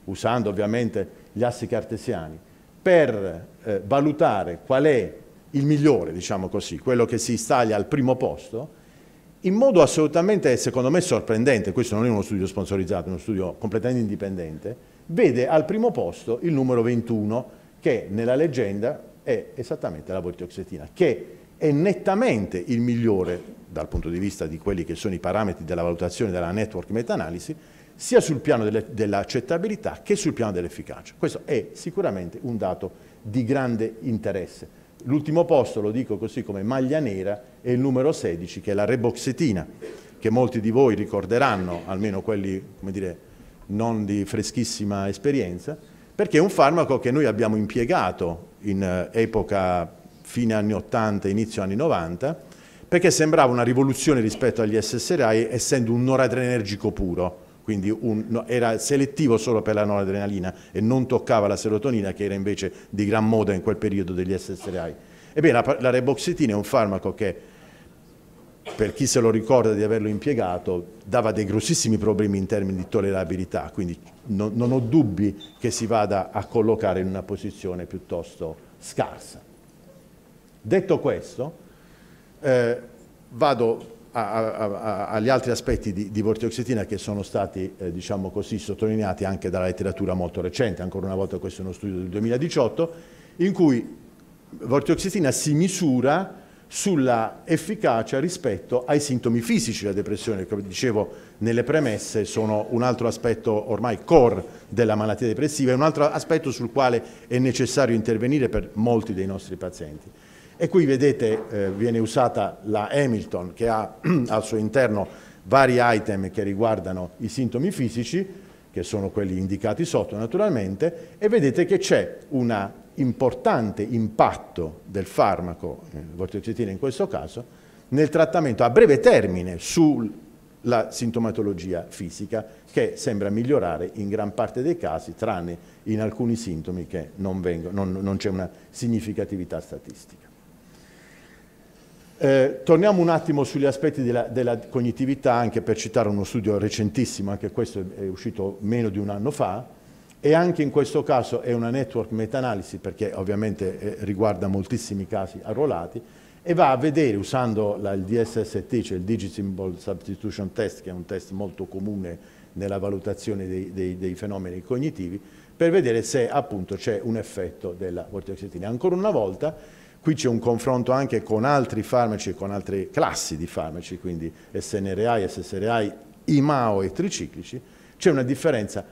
usando ovviamente gli assi cartesiani, per eh, valutare qual è il migliore, diciamo così, quello che si staglia al primo posto, in modo assolutamente, secondo me, sorprendente, questo non è uno studio sponsorizzato, è uno studio completamente indipendente, vede al primo posto il numero 21, che nella leggenda è esattamente la vortioxetina, che è nettamente il migliore dal punto di vista di quelli che sono i parametri della valutazione della network meta-analisi, sia sul piano dell'accettabilità che sul piano dell'efficacia. Questo è sicuramente un dato di grande interesse. L'ultimo posto, lo dico così come maglia nera, è il numero 16, che è la reboxetina, che molti di voi ricorderanno, almeno quelli dire, non di freschissima esperienza, perché è un farmaco che noi abbiamo impiegato in eh, epoca fine anni 80, inizio anni 90, perché sembrava una rivoluzione rispetto agli SSRI essendo un noradrenergico puro quindi un, no, era selettivo solo per la noradrenalina e non toccava la serotonina che era invece di gran moda in quel periodo degli SSRI. Ebbene, la, la reboxitina è un farmaco che per chi se lo ricorda di averlo impiegato, dava dei grossissimi problemi in termini di tollerabilità, quindi no, non ho dubbi che si vada a collocare in una posizione piuttosto scarsa. Detto questo, eh, vado a, a, a, agli altri aspetti di, di vortioxetina che sono stati eh, diciamo così, sottolineati anche dalla letteratura molto recente, ancora una volta questo è uno studio del 2018, in cui vortioxetina si misura sulla efficacia rispetto ai sintomi fisici della depressione, come dicevo nelle premesse sono un altro aspetto ormai core della malattia depressiva e un altro aspetto sul quale è necessario intervenire per molti dei nostri pazienti. E qui vedete eh, viene usata la Hamilton che ha al suo interno vari item che riguardano i sintomi fisici, che sono quelli indicati sotto naturalmente, e vedete che c'è un importante impatto del farmaco, eh, vortiocetina in questo caso, nel trattamento a breve termine sulla sintomatologia fisica che sembra migliorare in gran parte dei casi, tranne in alcuni sintomi che non, non, non c'è una significatività statistica. Eh, torniamo un attimo sugli aspetti della, della, cognitività, anche per citare uno studio recentissimo, anche questo è uscito meno di un anno fa, e anche in questo caso è una network meta-analisi, perché ovviamente eh, riguarda moltissimi casi arruolati, e va a vedere, usando la, il DSST, cioè il Digit Symbol Substitution Test, che è un test molto comune nella valutazione dei, dei, dei fenomeni cognitivi, per vedere se appunto c'è un effetto della vorticoxetina. Ancora una volta Qui c'è un confronto anche con altri farmaci, e con altre classi di farmaci, quindi SNRI, SSRI, IMAO e triciclici. C'è una differenza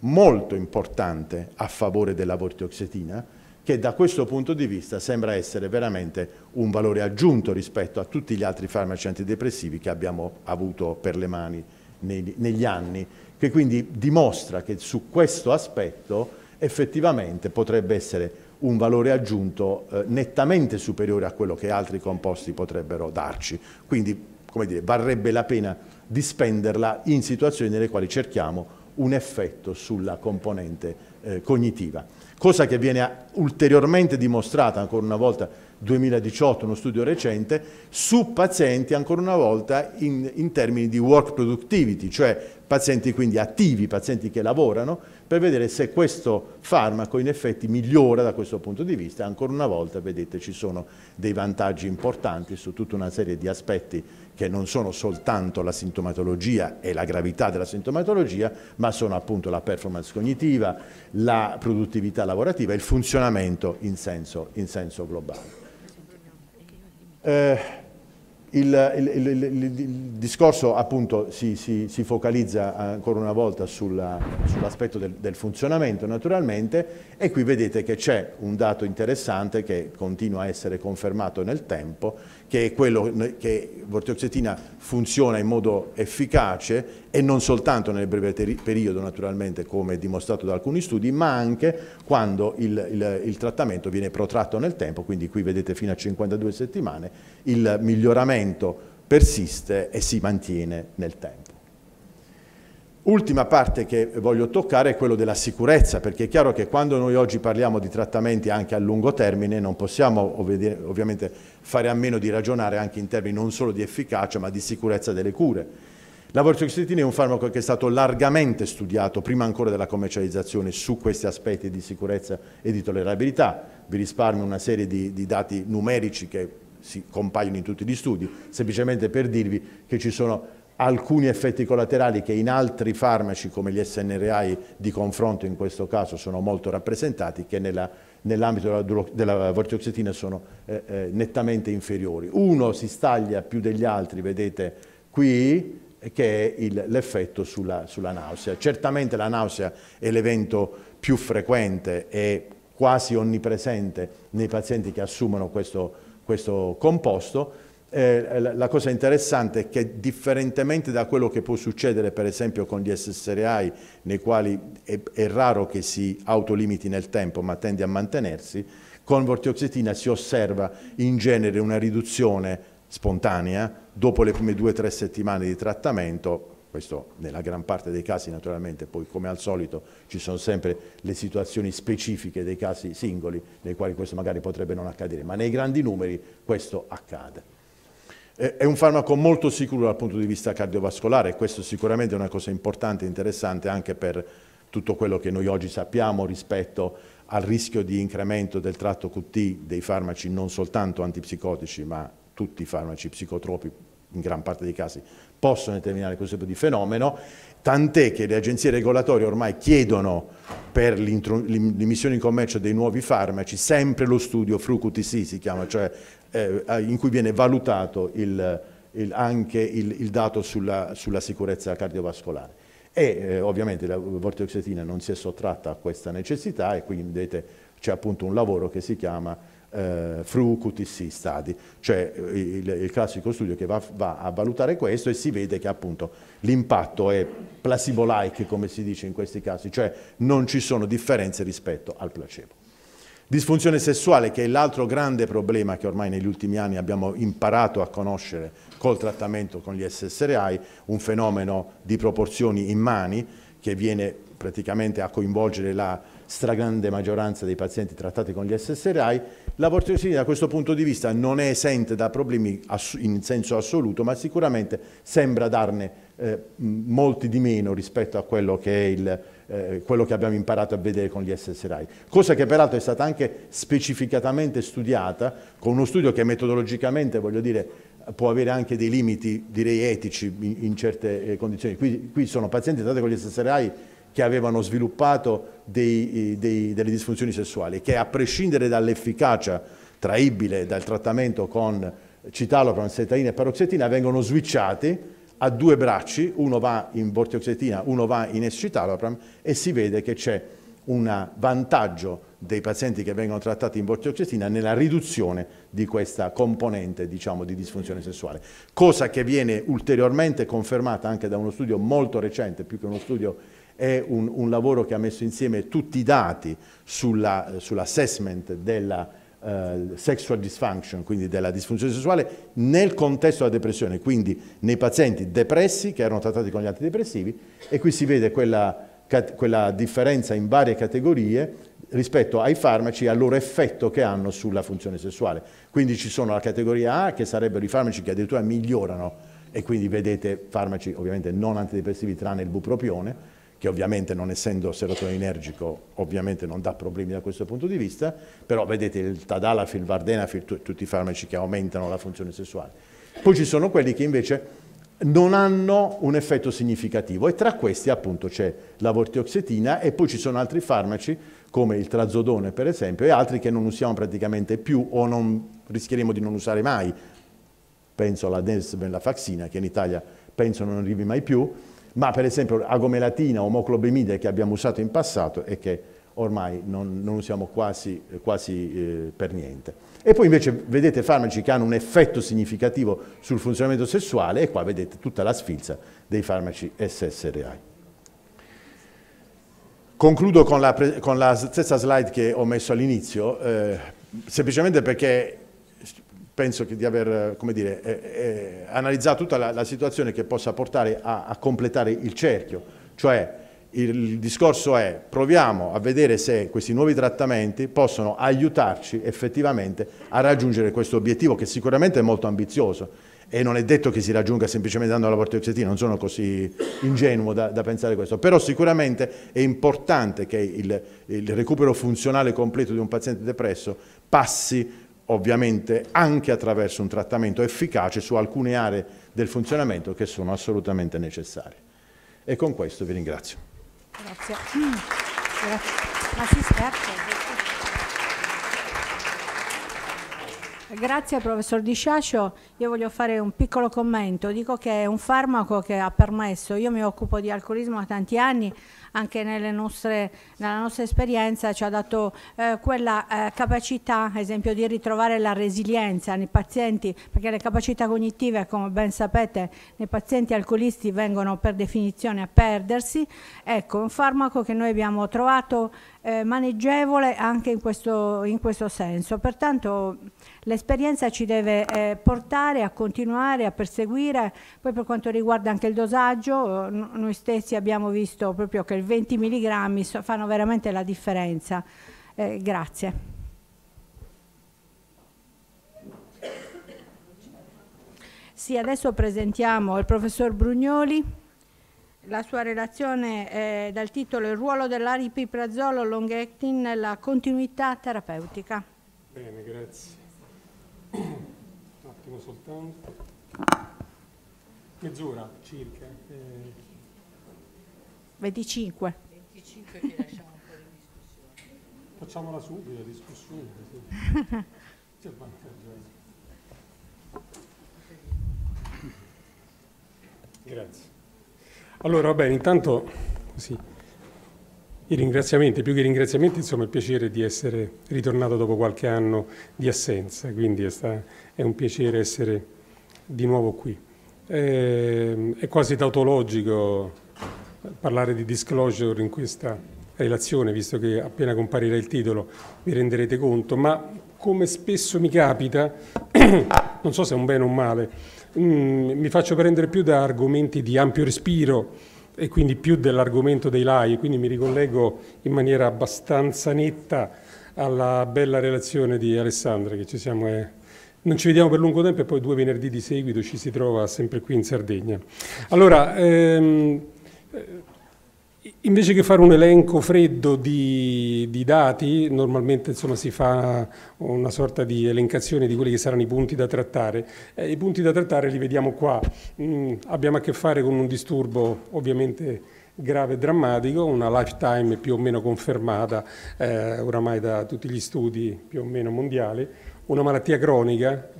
molto importante a favore della vortioxetina, che da questo punto di vista sembra essere veramente un valore aggiunto rispetto a tutti gli altri farmaci antidepressivi che abbiamo avuto per le mani negli anni, che quindi dimostra che su questo aspetto effettivamente potrebbe essere un valore aggiunto eh, nettamente superiore a quello che altri composti potrebbero darci. Quindi, come dire, varrebbe la pena di spenderla in situazioni nelle quali cerchiamo un effetto sulla componente eh, cognitiva. Cosa che viene ulteriormente dimostrata, ancora una volta, 2018, uno studio recente, su pazienti, ancora una volta, in, in termini di work productivity, cioè pazienti quindi attivi, pazienti che lavorano, per vedere se questo farmaco in effetti migliora da questo punto di vista. Ancora una volta, vedete, ci sono dei vantaggi importanti su tutta una serie di aspetti che non sono soltanto la sintomatologia e la gravità della sintomatologia, ma sono appunto la performance cognitiva, la produttività lavorativa e il funzionamento in senso, in senso globale. Eh, il, il, il, il, discorso appunto si, si, si, focalizza ancora una volta sull'aspetto sull del, del, funzionamento naturalmente e qui vedete che c'è un dato interessante che continua a essere confermato nel tempo che è quello che vortioxetina funziona in modo efficace e non soltanto nel breve periodo naturalmente come dimostrato da alcuni studi, ma anche quando il, il, il trattamento viene protratto nel tempo, quindi qui vedete fino a 52 settimane il miglioramento persiste e si mantiene nel tempo. Ultima parte che voglio toccare è quella della sicurezza, perché è chiaro che quando noi oggi parliamo di trattamenti anche a lungo termine non possiamo ovviamente fare a meno di ragionare anche in termini non solo di efficacia ma di sicurezza delle cure. La vortioxetina è un farmaco che è stato largamente studiato prima ancora della commercializzazione su questi aspetti di sicurezza e di tollerabilità. Vi risparmio una serie di, di dati numerici che si compaiono in tutti gli studi, semplicemente per dirvi che ci sono alcuni effetti collaterali che in altri farmaci come gli SNRI di confronto in questo caso sono molto rappresentati che nell'ambito nell della, della vortioxetina sono eh, eh, nettamente inferiori. Uno si staglia più degli altri, vedete qui, che è l'effetto sulla, sulla nausea. Certamente la nausea è l'evento più frequente e quasi onnipresente nei pazienti che assumono questo, questo composto, eh, la cosa interessante è che differentemente da quello che può succedere per esempio con gli SSRI nei quali è, è raro che si autolimiti nel tempo ma tende a mantenersi, con vortioxetina si osserva in genere una riduzione spontanea dopo le prime due o tre settimane di trattamento, questo nella gran parte dei casi naturalmente, poi come al solito ci sono sempre le situazioni specifiche dei casi singoli nei quali questo magari potrebbe non accadere, ma nei grandi numeri questo accade. È un farmaco molto sicuro dal punto di vista cardiovascolare e questo sicuramente è una cosa importante e interessante anche per tutto quello che noi oggi sappiamo rispetto al rischio di incremento del tratto QT dei farmaci non soltanto antipsicotici ma tutti i farmaci psicotropi in gran parte dei casi possono determinare questo tipo di fenomeno, tant'è che le agenzie regolatorie ormai chiedono per l'immissione in commercio dei nuovi farmaci sempre lo studio FRU-QTC si chiama, cioè eh, in cui viene valutato il, il, anche il, il dato sulla, sulla, sicurezza cardiovascolare. E eh, ovviamente la vortioxetina non si è sottratta a questa necessità e quindi vedete c'è appunto un lavoro che si chiama eh, Fru QTC Study, cioè eh, il, classico studio che va, va, a valutare questo e si vede che appunto l'impatto è placebo-like come si dice in questi casi, cioè non ci sono differenze rispetto al placebo. Disfunzione sessuale, che è l'altro grande problema che ormai negli ultimi anni abbiamo imparato a conoscere col trattamento con gli SSRI, un fenomeno di proporzioni immani che viene praticamente a coinvolgere la stragrande maggioranza dei pazienti trattati con gli SSRI, la portiosinina da questo punto di vista non è esente da problemi in senso assoluto, ma sicuramente sembra darne eh, molti di meno rispetto a quello che è il, eh, quello che abbiamo imparato a vedere con gli SSRI, cosa che peraltro è stata anche specificatamente studiata con uno studio che metodologicamente, voglio dire, può avere anche dei limiti, direi etici, in, in certe eh, condizioni. Qui, qui, sono pazienti trattati con gli SSRI che avevano sviluppato dei, eh, dei, delle disfunzioni sessuali, che a prescindere dall'efficacia traibile dal trattamento con citalopram, setaina e paroxetina, vengono switchati ha due bracci, uno va in vortioxetina, uno va in escitalopram e si vede che c'è un vantaggio dei pazienti che vengono trattati in vortioxetina nella riduzione di questa componente diciamo, di disfunzione sessuale, cosa che viene ulteriormente confermata anche da uno studio molto recente, più che uno studio è un, un lavoro che ha messo insieme tutti i dati sull'assessment sull della eh, sexual dysfunction, quindi della disfunzione sessuale, nel contesto della depressione, quindi nei pazienti depressi che erano trattati con gli antidepressivi e qui si vede quella, quella differenza in varie categorie rispetto ai farmaci e al loro effetto che hanno sulla funzione sessuale. Quindi ci sono la categoria A che sarebbero i farmaci che addirittura migliorano e quindi vedete farmaci ovviamente non antidepressivi tranne il bupropione, che ovviamente non essendo serotoninergico ovviamente non dà problemi da questo punto di vista, però vedete il tadalafil, il vardenafil, tutti i farmaci che aumentano la funzione sessuale. Poi ci sono quelli che invece non hanno un effetto significativo e tra questi appunto c'è la vortioxetina e poi ci sono altri farmaci come il trazodone per esempio e altri che non usiamo praticamente più o non, rischieremo di non usare mai. Penso alla Nesben, la faxina che in Italia penso non arrivi mai più, ma per esempio agomelatina o moclobemide che abbiamo usato in passato e che ormai non, non usiamo quasi, quasi eh, per niente. E poi invece vedete farmaci che hanno un effetto significativo sul funzionamento sessuale e qua vedete tutta la sfilza dei farmaci SSRI. Concludo con la, con la stessa slide che ho messo all'inizio, eh, semplicemente perché penso di aver dire, eh, eh, analizzato tutta la, la, situazione che possa portare a, a completare il cerchio, cioè il discorso è proviamo a vedere se questi nuovi trattamenti possono aiutarci effettivamente a raggiungere questo obiettivo che sicuramente è molto ambizioso e non è detto che si raggiunga semplicemente dando la vortioxetina, non sono così ingenuo da, da, pensare questo, però sicuramente è importante che il, il recupero funzionale completo di un paziente depresso passi ovviamente anche attraverso un trattamento efficace su alcune aree del funzionamento che sono assolutamente necessarie. E con questo vi ringrazio. Grazie. Mm. Grazie. Ecco. Grazie professor Di Sciascio, io voglio fare un piccolo commento, dico che è un farmaco che ha permesso, io mi occupo di alcolismo da tanti anni, anche nostre, nella nostra esperienza ci ha dato eh, quella eh, capacità, ad esempio, di ritrovare la resilienza nei pazienti, perché le capacità cognitive, come ben sapete, nei pazienti alcolisti vengono per definizione a perdersi. Ecco, un farmaco che noi abbiamo trovato eh, maneggevole anche in questo, in questo senso. Pertanto l'esperienza ci deve eh, portare a continuare, a perseguire. Poi per quanto riguarda anche il dosaggio, noi stessi abbiamo visto proprio che il 20 mg fanno veramente la differenza. Eh, grazie. Sì, adesso presentiamo il professor Brugnoli la sua relazione eh, dal titolo Il ruolo dell'aripiprazolo long acting nella continuità terapeutica. Bene, grazie. Un attimo soltanto. Mezz'ora circa. 25. Eh. 25 Facciamola subito la discussione. C'è vantaggio. Grazie. Allora, va bene, intanto sì, i ringraziamenti, più che i ringraziamenti, insomma il piacere di essere ritornato dopo qualche anno di assenza, quindi è, sta, è un piacere essere di nuovo qui. Eh, è quasi tautologico parlare di disclosure in questa relazione, visto che appena comparirà il titolo vi renderete conto, ma come spesso mi capita, non so se è un bene o un male, mh, mm, mi faccio prendere più da argomenti di ampio respiro e quindi più dell'argomento dei lai, quindi mi ricollego in maniera abbastanza netta alla bella relazione di Alessandra che ci siamo... Eh, non ci vediamo per lungo tempo e poi due venerdì di seguito ci si trova sempre qui in Sardegna. Allora, ehm, Invece che fare un elenco freddo di, di dati, normalmente insomma, si fa una sorta di elencazione di quelli che saranno i punti da trattare. Eh, I punti da trattare li vediamo qua. Mm, abbiamo a che fare con un disturbo ovviamente grave e drammatico, una lifetime più o meno confermata eh, oramai da tutti gli studi più o meno mondiali, una malattia cronica,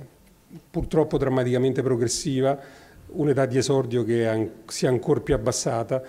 purtroppo drammaticamente progressiva, un'età di esordio che è, sia ancora più abbassata,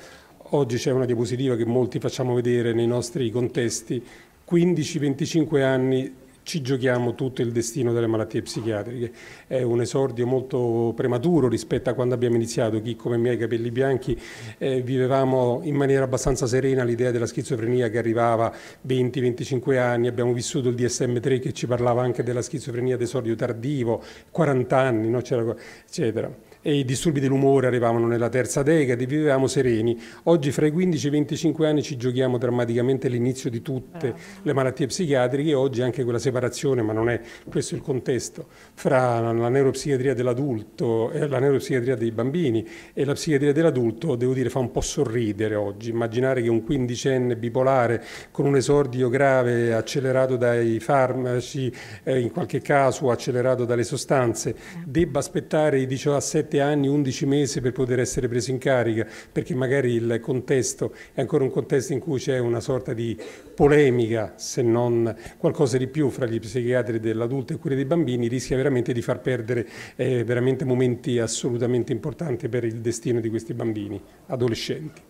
Oggi c'è una diapositiva che molti facciamo vedere nei nostri contesti, 15-25 anni ci giochiamo tutto il destino delle malattie psichiatriche. È un esordio molto prematuro rispetto a quando abbiamo iniziato, chi come me i capelli bianchi eh, vivevamo in maniera abbastanza serena l'idea della schizofrenia che arrivava 20-25 anni, abbiamo vissuto il DSM3 che ci parlava anche della schizofrenia d'esordio tardivo, 40 anni, no? eccetera e i disturbi dell'umore arrivavano nella terza decade, vivevamo sereni. Oggi fra i 15 e i 25 anni ci giochiamo drammaticamente l'inizio di tutte le malattie psichiatriche, oggi anche quella separazione, ma non è questo il contesto, fra la neuropsichiatria dell'adulto, eh, la neuropsichiatria dei bambini e la psichiatria dell'adulto, devo dire, fa un po' sorridere oggi. Immaginare che un quindicenne bipolare con un esordio grave accelerato dai farmaci, eh, in qualche caso accelerato dalle sostanze, debba aspettare i 17 7 anni, 11 mesi per poter essere preso in carica, perché magari il contesto è ancora un contesto in cui c'è una sorta di polemica, se non qualcosa di più, fra gli psichiatri dell'adulto e quelli dei bambini, rischia veramente di far perdere eh, veramente momenti assolutamente importanti per il destino di questi bambini, adolescenti.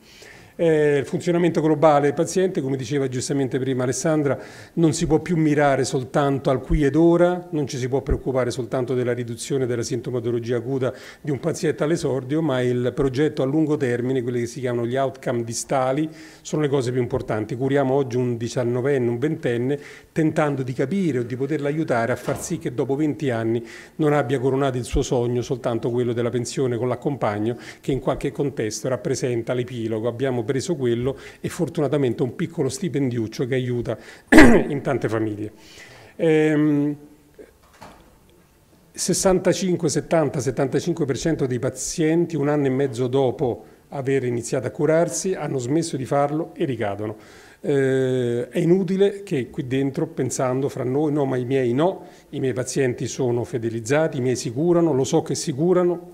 Eh, il funzionamento globale del paziente, come diceva giustamente prima Alessandra, non si può più mirare soltanto al qui ed ora, non ci si può preoccupare soltanto della riduzione della sintomatologia acuta di un paziente all'esordio, ma il progetto a lungo termine, quelli che si chiamano gli outcome distali, sono le cose più importanti. Curiamo oggi un diciannovenne, un ventenne, tentando di capire o di poterlo aiutare a far sì che dopo 20 anni non abbia coronato il suo sogno soltanto quello della pensione con l'accompagno che in qualche contesto rappresenta l'epilogo. Abbiamo preso quello e fortunatamente un piccolo stipendiuccio che aiuta in tante famiglie. Ehm, 65, 70, 75% dei pazienti un anno e mezzo dopo aver iniziato a curarsi hanno smesso di farlo e ricadono. Eh, è inutile che qui dentro, pensando fra noi, no, ma i miei no, i miei pazienti sono fedelizzati, i miei si curano, lo so che si curano,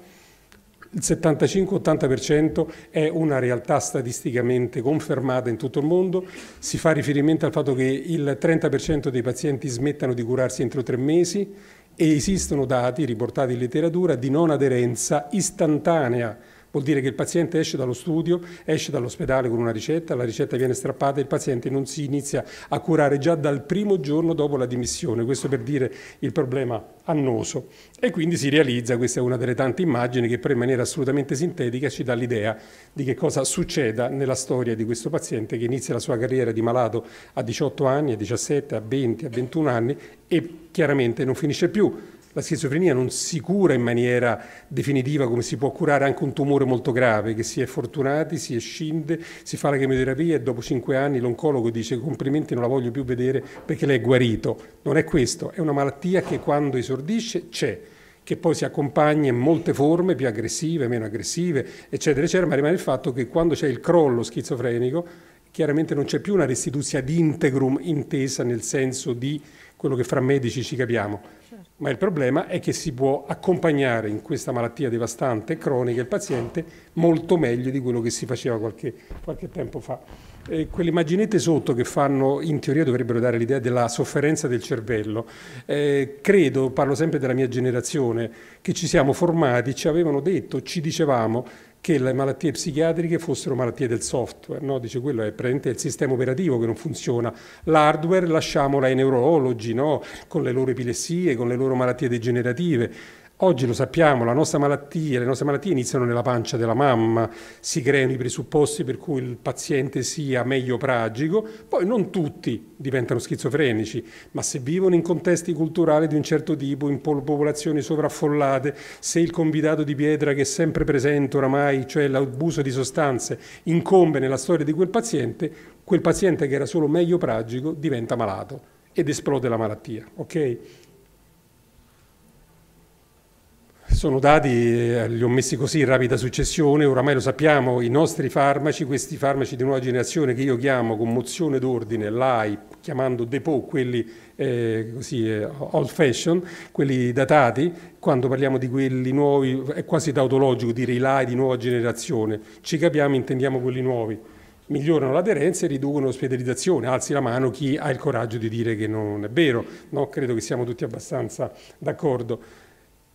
il 75-80% è una realtà statisticamente confermata in tutto il mondo, si fa riferimento al fatto che il 30% dei pazienti smettano di curarsi entro tre mesi e esistono dati riportati in letteratura di non aderenza istantanea Vuol dire che il paziente esce dallo studio, esce dall'ospedale con una ricetta, la ricetta viene strappata e il paziente non si inizia a curare già dal primo giorno dopo la dimissione. Questo per dire il problema annoso. E quindi si realizza, questa è una delle tante immagini che però in maniera assolutamente sintetica ci dà l'idea di che cosa succeda nella storia di questo paziente che inizia la sua carriera di malato a 18 anni, a 17, a 20, a 21 anni e chiaramente non finisce più la schizofrenia non si cura in maniera definitiva come si può curare anche un tumore molto grave, che si è fortunati, si escinde, si fa la chemioterapia e dopo cinque anni l'oncologo dice complimenti non la voglio più vedere perché lei è guarito. Non è questo, è una malattia che quando esordisce c'è che poi si accompagna in molte forme, più aggressive, meno aggressive, eccetera, eccetera, ma rimane il fatto che quando c'è il crollo schizofrenico, chiaramente non c'è più una restituzione ad integrum intesa nel senso di quello che fra medici ci capiamo, ma il problema è che si può accompagnare in questa malattia devastante e cronica il paziente molto meglio di quello che si faceva qualche, qualche tempo fa. Eh, quelle immaginette sotto che fanno, in teoria dovrebbero dare l'idea della sofferenza del cervello, eh, credo, parlo sempre della mia generazione, che ci siamo formati, ci avevano detto, ci dicevamo che le malattie psichiatriche fossero malattie del software, no? dice quello è praticamente il sistema operativo che non funziona, l'hardware lasciamola ai neurologi no? con le loro epilessie, con le loro malattie degenerative, Oggi lo sappiamo, la nostra malattia, le nostre malattie iniziano nella pancia della mamma, si creano i presupposti per cui il paziente sia meglio pragico, poi non tutti diventano schizofrenici, ma se vivono in contesti culturali di un certo tipo, in popolazioni sovraffollate, se il convitato di pietra che è sempre presente oramai, cioè l'abuso di sostanze, incombe nella storia di quel paziente, quel paziente che era solo meglio pragico diventa malato ed esplode la malattia. Okay? Sono dati, eh, li ho messi così in rapida successione, oramai lo sappiamo, i nostri farmaci, questi farmaci di nuova generazione che io chiamo con mozione d'ordine, l'AI, chiamando depot quelli eh, così, eh, old fashion, quelli datati, quando parliamo di quelli nuovi è quasi tautologico dire i LAI di nuova generazione, ci capiamo, intendiamo quelli nuovi migliorano l'aderenza e riducono l'ospedalizzazione. Alzi la mano chi ha il coraggio di dire che non è vero. No? Credo che siamo tutti abbastanza d'accordo.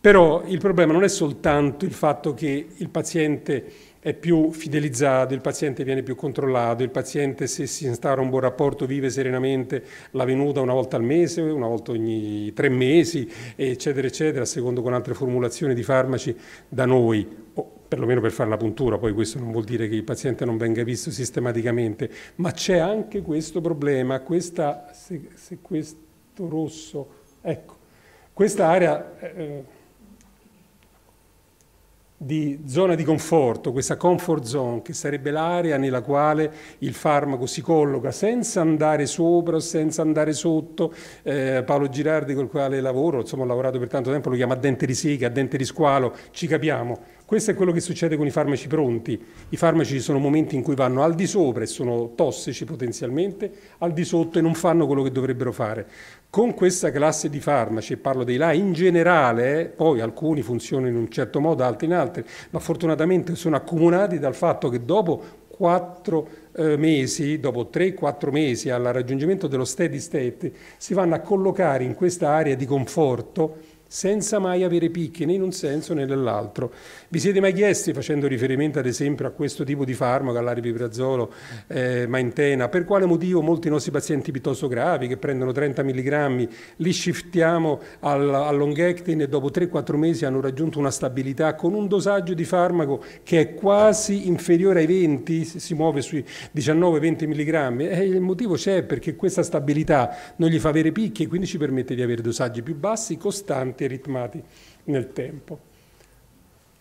Però il problema non è soltanto il fatto che il paziente è più fidelizzato, il paziente viene più controllato, il paziente se si instaura un buon rapporto vive serenamente la venuta una volta al mese, una volta ogni tre mesi, eccetera, eccetera, secondo con altre formulazioni di farmaci da noi, o perlomeno per fare la puntura, poi questo non vuol dire che il paziente non venga visto sistematicamente, ma c'è anche questo problema, questa, se, se questo rosso, ecco, questa area... Eh, di zona di conforto, questa comfort zone, che sarebbe l'area nella quale il farmaco si colloca senza andare sopra, senza andare sotto. Eh, Paolo Girardi, col quale lavoro, insomma ho lavorato per tanto tempo, lo chiama dente di sega, dente di squalo, ci capiamo. Questo è quello che succede con i farmaci pronti. I farmaci ci sono momenti in cui vanno al di sopra e sono tossici potenzialmente, al di sotto e non fanno quello che dovrebbero fare. Con questa classe di farmaci, parlo dei là in generale, poi alcuni funzionano in un certo modo, altri in altri, ma fortunatamente sono accomunati dal fatto che dopo 4 eh, mesi, dopo 3-4 mesi al raggiungimento dello steady state, si vanno a collocare in questa area di conforto senza mai avere picchi né in un senso né nell'altro. Vi siete mai chiesti, facendo riferimento ad esempio a questo tipo di farmaco, all'aripiprazolo, eh, maintena, per quale motivo molti nostri pazienti piuttosto gravi che prendono 30 mg li shiftiamo al, all'ongectin e dopo 3-4 mesi hanno raggiunto una stabilità con un dosaggio di farmaco che è quasi inferiore ai 20, si muove sui 19-20 mg. E il motivo c'è perché questa stabilità non gli fa avere picchi e quindi ci permette di avere dosaggi più bassi, costanti e ritmati nel tempo.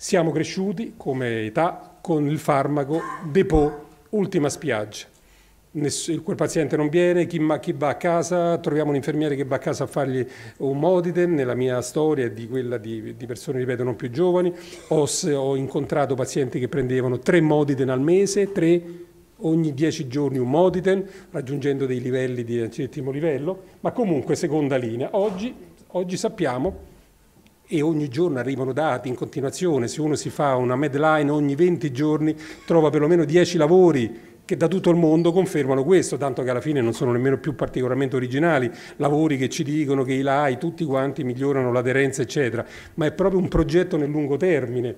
Siamo cresciuti come età con il farmaco Depot, ultima spiaggia. quel paziente non viene, chi, chi, va a casa, troviamo un infermiere che va a casa a fargli un modide, nella mia storia è di quella di, di, persone, ripeto, non più giovani, ho, ho incontrato pazienti che prendevano tre modiden al mese, tre ogni dieci giorni un moditen, raggiungendo dei livelli di settimo livello, ma comunque seconda linea. Oggi, oggi sappiamo e ogni giorno arrivano dati in continuazione, se uno si fa una medline ogni 20 giorni trova perlomeno 10 lavori che da tutto il mondo confermano questo, tanto che alla fine non sono nemmeno più particolarmente originali, lavori che ci dicono che i LAI tutti quanti migliorano l'aderenza eccetera, ma è proprio un progetto nel lungo termine.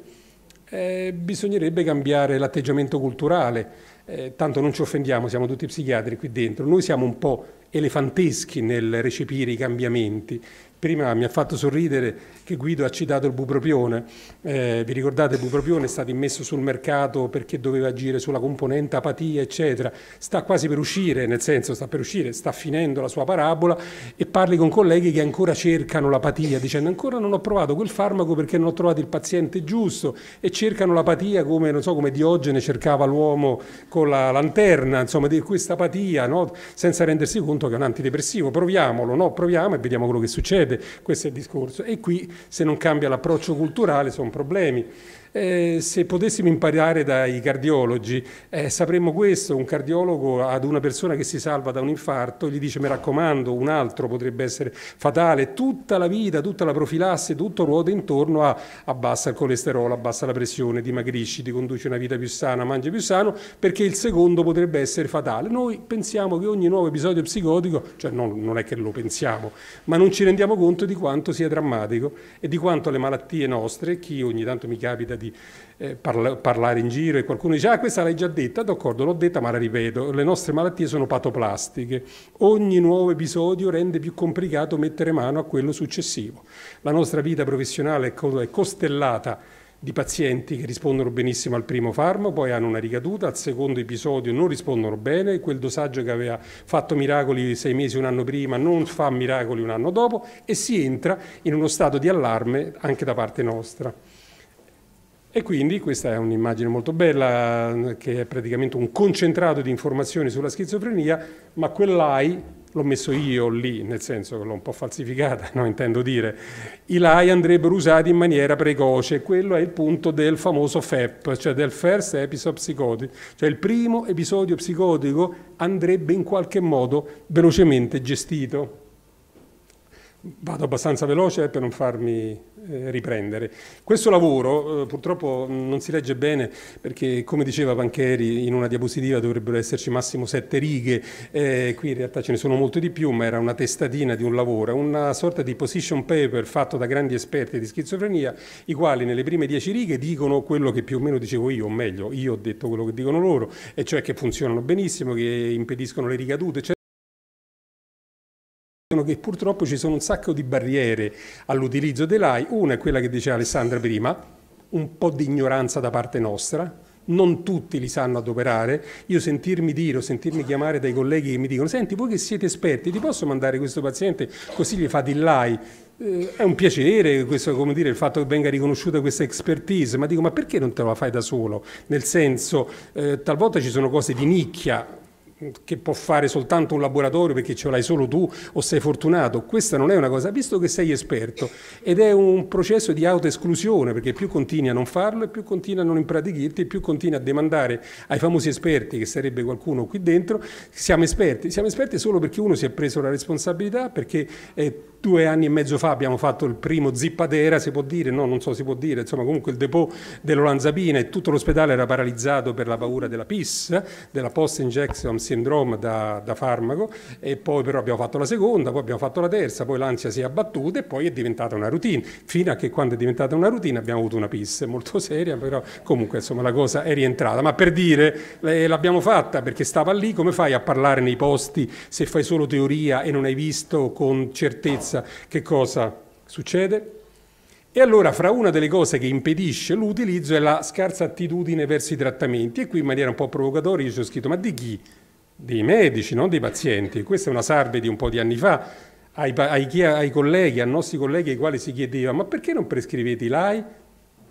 Eh, bisognerebbe cambiare l'atteggiamento culturale, eh, tanto non ci offendiamo, siamo tutti psichiatri qui dentro, noi siamo un po' elefanteschi nel recepire i cambiamenti, Prima mi ha fatto sorridere che Guido ha citato il bupropione. Eh, vi ricordate il bupropione è stato immesso sul mercato perché doveva agire sulla componente apatia, eccetera. Sta quasi per uscire, nel senso sta per uscire, sta finendo la sua parabola e parli con colleghi che ancora cercano l'apatia, dicendo ancora non ho provato quel farmaco perché non ho trovato il paziente giusto e cercano l'apatia come, non so, come Diogene cercava l'uomo con la lanterna, insomma, di questa apatia, no? senza rendersi conto che è un antidepressivo. Proviamolo, no? Proviamo e vediamo quello che succede questo è il discorso. E qui se non cambia l'approccio culturale sono problemi. Eh, se potessimo imparare dai cardiologi, eh, sapremmo questo, un cardiologo ad una persona che si salva da un infarto gli dice mi raccomando, un altro potrebbe essere fatale, tutta la vita, tutta la profilassi, tutto ruota intorno a abbassa il colesterolo, abbassa la pressione, dimagrisci, ti conduci una vita più sana, mangi più sano, perché il secondo potrebbe essere fatale. Noi pensiamo che ogni nuovo episodio psicotico, cioè non, non è che lo pensiamo, ma non ci rendiamo conto di quanto sia drammatico e di quanto le malattie nostre, chi ogni tanto mi capita di di eh, parla parlare in giro e qualcuno dice ah questa l'hai già detta, d'accordo l'ho detta ma la ripeto, le nostre malattie sono patoplastiche, ogni nuovo episodio rende più complicato mettere mano a quello successivo, la nostra vita professionale è, è costellata di pazienti che rispondono benissimo al primo farmaco, poi hanno una ricaduta, al secondo episodio non rispondono bene, quel dosaggio che aveva fatto miracoli sei mesi, un anno prima, non fa miracoli un anno dopo e si entra in uno stato di allarme anche da parte nostra. E quindi questa è un'immagine molto bella che è praticamente un concentrato di informazioni sulla schizofrenia, ma quell'AI l'ho messo io lì, nel senso che l'ho un po' falsificata, no? intendo dire, i LAI andrebbero usati in maniera precoce, quello è il punto del famoso FEP, cioè del First Episode Psychotic, cioè il primo episodio psicotico andrebbe in qualche modo velocemente gestito. Vado abbastanza veloce per non farmi eh, riprendere. Questo lavoro eh, purtroppo non si legge bene perché come diceva Pancheri in una diapositiva dovrebbero esserci massimo sette righe, eh, qui in realtà ce ne sono molte di più ma era una testatina di un lavoro, una sorta di position paper fatto da grandi esperti di schizofrenia i quali nelle prime dieci righe dicono quello che più o meno dicevo io, o meglio io ho detto quello che dicono loro e cioè che funzionano benissimo, che impediscono le ricadute eccetera sono che purtroppo ci sono un sacco di barriere all'utilizzo dell'AI. Una è quella che diceva Alessandra prima, un po' di ignoranza da parte nostra, non tutti li sanno adoperare. Io sentirmi dire o sentirmi chiamare dai colleghi che mi dicono: Senti, voi che siete esperti, ti posso mandare questo paziente così gli fate il l'AI? Eh, è un piacere questo, come dire, il fatto che venga riconosciuta questa expertise, ma dico: ma perché non te la fai da solo? Nel senso, eh, talvolta ci sono cose di nicchia, che può fare soltanto un laboratorio perché ce l'hai solo tu o sei fortunato. Questa non è una cosa, visto che sei esperto ed è un processo di autoesclusione perché più continui a non farlo e più continui a non impratichirti e più continui a demandare ai famosi esperti, che sarebbe qualcuno qui dentro, siamo esperti. Siamo esperti solo perché uno si è preso la responsabilità, perché eh, due anni e mezzo fa abbiamo fatto il primo zippatera, si può dire, no, non so si può dire, insomma comunque il depot dell'Olanzapina e tutto l'ospedale era paralizzato per la paura della PIS, della Post Injection syndrome da, da farmaco e poi però abbiamo fatto la seconda, poi abbiamo fatto la terza, poi l'ansia si è abbattuta e poi è diventata una routine, fino a che quando è diventata una routine abbiamo avuto una pisse molto seria, però comunque insomma la cosa è rientrata, ma per dire eh, l'abbiamo fatta perché stava lì, come fai a parlare nei posti se fai solo teoria e non hai visto con certezza che cosa succede? E allora fra una delle cose che impedisce l'utilizzo è la scarsa attitudine verso i trattamenti e qui in maniera un po' provocatoria io ci ho scritto ma di chi dei medici, non dei pazienti. Questa è una sarde di un po' di anni fa, ai, ai, ai colleghi, ai nostri colleghi ai quali si chiedeva ma perché non prescrivete i LAI?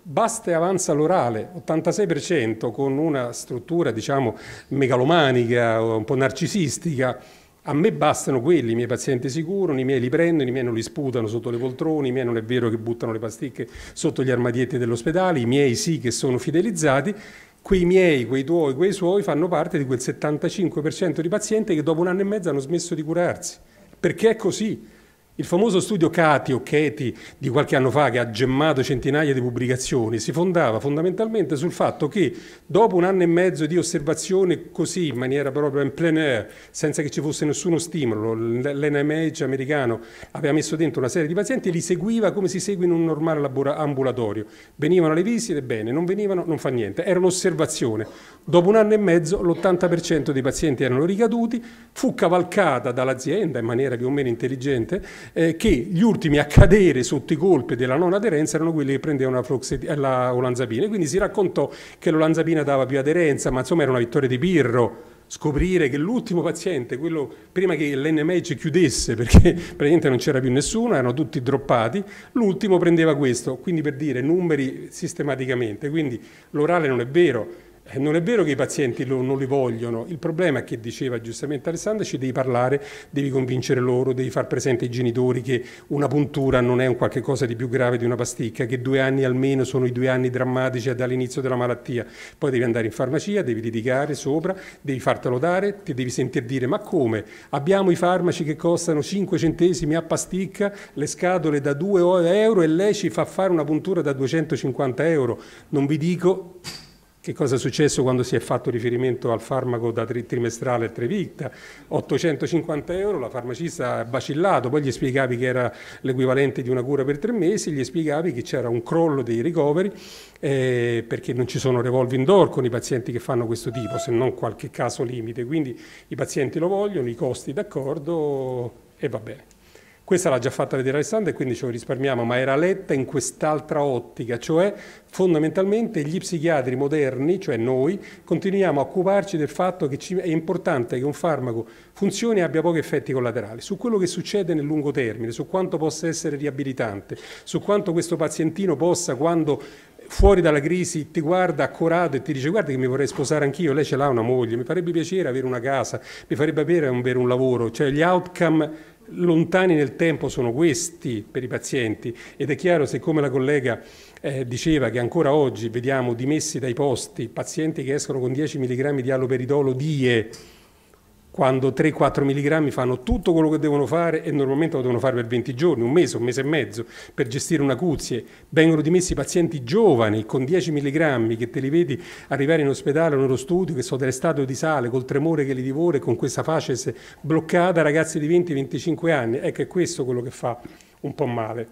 Basta e avanza l'orale, 86% con una struttura diciamo megalomanica, un po' narcisistica, a me bastano quelli, i miei pazienti sicurano, i miei li prendono, i miei non li sputano sotto le poltrone, i miei non è vero che buttano le pasticche sotto gli armadietti dell'ospedale, i miei sì che sono fidelizzati quei miei, quei tuoi, quei suoi fanno parte di quel 75% di pazienti che dopo un anno e mezzo hanno smesso di curarsi. Perché è così? Il famoso studio Cati o Cheti di qualche anno fa, che ha gemmato centinaia di pubblicazioni, si fondava fondamentalmente sul fatto che dopo un anno e mezzo di osservazione così, in maniera proprio in plein air, senza che ci fosse nessuno stimolo, l'NMH americano aveva messo dentro una serie di pazienti e li seguiva come si segue in un normale ambulatorio. Venivano alle visite, bene, non venivano, non fa niente. Era un'osservazione. Dopo un anno e mezzo l'80% dei pazienti erano ricaduti, fu cavalcata dall'azienda in maniera più o meno intelligente eh, che gli ultimi a cadere sotto i colpi della non aderenza erano quelli che prendevano la, Froxet- eh, la olanzabina. Quindi si raccontò che l'olanzapina dava più aderenza, ma insomma era una vittoria di Pirro scoprire che l'ultimo paziente, quello prima che l'NMH chiudesse, perché praticamente non c'era più nessuno, erano tutti droppati, l'ultimo prendeva questo, quindi per dire numeri sistematicamente, quindi l'orale non è vero, eh, non è vero che i pazienti lo, non li vogliono, il problema è che diceva giustamente Alessandra, ci devi parlare, devi convincere loro, devi far presente ai genitori che una puntura non è un qualche cosa di più grave di una pasticca, che due anni almeno sono i due anni drammatici dall'inizio della malattia, poi devi andare in farmacia, devi litigare sopra, devi fartelo dare, ti devi sentire dire ma come? Abbiamo i farmaci che costano 5 centesimi a pasticca, le scatole da 2 euro e lei ci fa fare una puntura da 250 euro, non vi dico che cosa è successo quando si è fatto riferimento al farmaco da tri trimestrale Trevicta, 850 euro, la farmacista ha bacillato, poi gli spiegavi che era l'equivalente di una cura per tre mesi, gli spiegavi che c'era un crollo dei ricoveri eh, perché non ci sono revolving door con i pazienti che fanno questo tipo, se non qualche caso limite, quindi i pazienti lo vogliono, i costi d'accordo e va bene. Questa l'ha già fatta vedere Alessandra e quindi ce lo risparmiamo, ma era letta in quest'altra ottica, cioè fondamentalmente gli psichiatri moderni, cioè noi, continuiamo a occuparci del fatto che è importante che un farmaco funzioni e abbia pochi effetti collaterali. Su quello che succede nel lungo termine, su quanto possa essere riabilitante, su quanto questo pazientino possa, quando fuori dalla crisi ti guarda accorato e ti dice guarda che mi vorrei sposare anch'io, lei ce l'ha una moglie, mi farebbe piacere avere una casa, mi farebbe piacere avere un lavoro, cioè gli outcome lontani nel tempo sono questi per i pazienti ed è chiaro se come la collega eh, diceva che ancora oggi vediamo dimessi dai posti pazienti che escono con 10 mg di aloperidolo die quando 3-4 mg fanno tutto quello che devono fare e normalmente lo devono fare per 20 giorni, un mese, un mese e mezzo, per gestire una cuzie. Vengono dimessi pazienti giovani con 10 mg che te li vedi arrivare in ospedale o nello studio che sono delle statue di sale, col tremore che li divora, e con questa facies bloccata, ragazzi di 20-25 anni. Ecco, è questo quello che fa un po' male.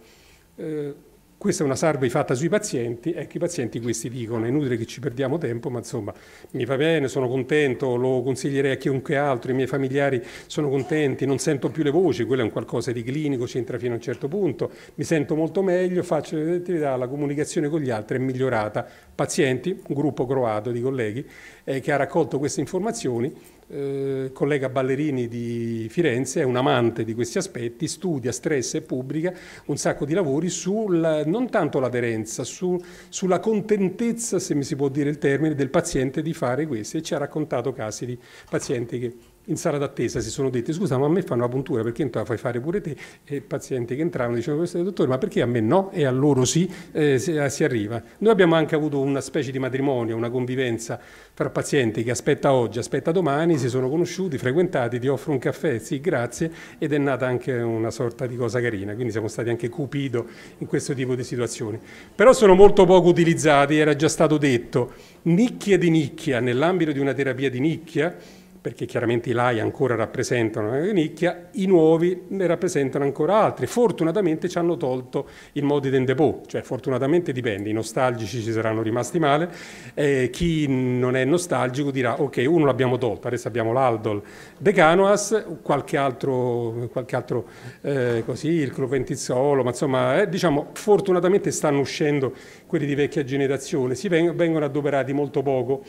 Eh, questa è una survey fatta sui pazienti, ecco i pazienti questi dicono, è inutile che ci perdiamo tempo, ma insomma mi va bene, sono contento, lo consiglierei a chiunque altro, i miei familiari sono contenti, non sento più le voci, quello è un qualcosa di clinico, c'entra fino a un certo punto, mi sento molto meglio, faccio le attività, la comunicazione con gli altri è migliorata. Pazienti, un gruppo croato di colleghi eh, che ha raccolto queste informazioni eh, collega Ballerini di Firenze è un amante di questi aspetti, studia, stressa e pubblica un sacco di lavori sul, non tanto l'aderenza, su, sulla contentezza, se mi si può dire il termine, del paziente di fare questo e ci ha raccontato casi di pazienti che in sala d'attesa si sono detti scusa ma a me fanno la puntura perché non la fai fare pure te e i pazienti che entravano dicevano questo è il dottore ma perché a me no e a loro sì eh, si, eh, si, arriva noi abbiamo anche avuto una specie di matrimonio una convivenza fra pazienti che aspetta oggi aspetta domani si sono conosciuti frequentati ti offro un caffè sì grazie ed è nata anche una sorta di cosa carina quindi siamo stati anche cupido in questo tipo di situazioni però sono molto poco utilizzati era già stato detto nicchie di nicchia nell'ambito di una terapia di nicchia perché chiaramente i lai ancora rappresentano una eh, nicchia, i nuovi ne rappresentano ancora altri. Fortunatamente ci hanno tolto il modi del cioè fortunatamente dipende, i nostalgici ci saranno rimasti male, eh, chi non è nostalgico dirà ok, uno l'abbiamo tolto, adesso abbiamo l'Aldol De Canoas, qualche altro, qualche altro eh, così, il Cloventizzolo, ma insomma eh, diciamo fortunatamente stanno uscendo quelli di vecchia generazione, si veng vengono adoperati molto poco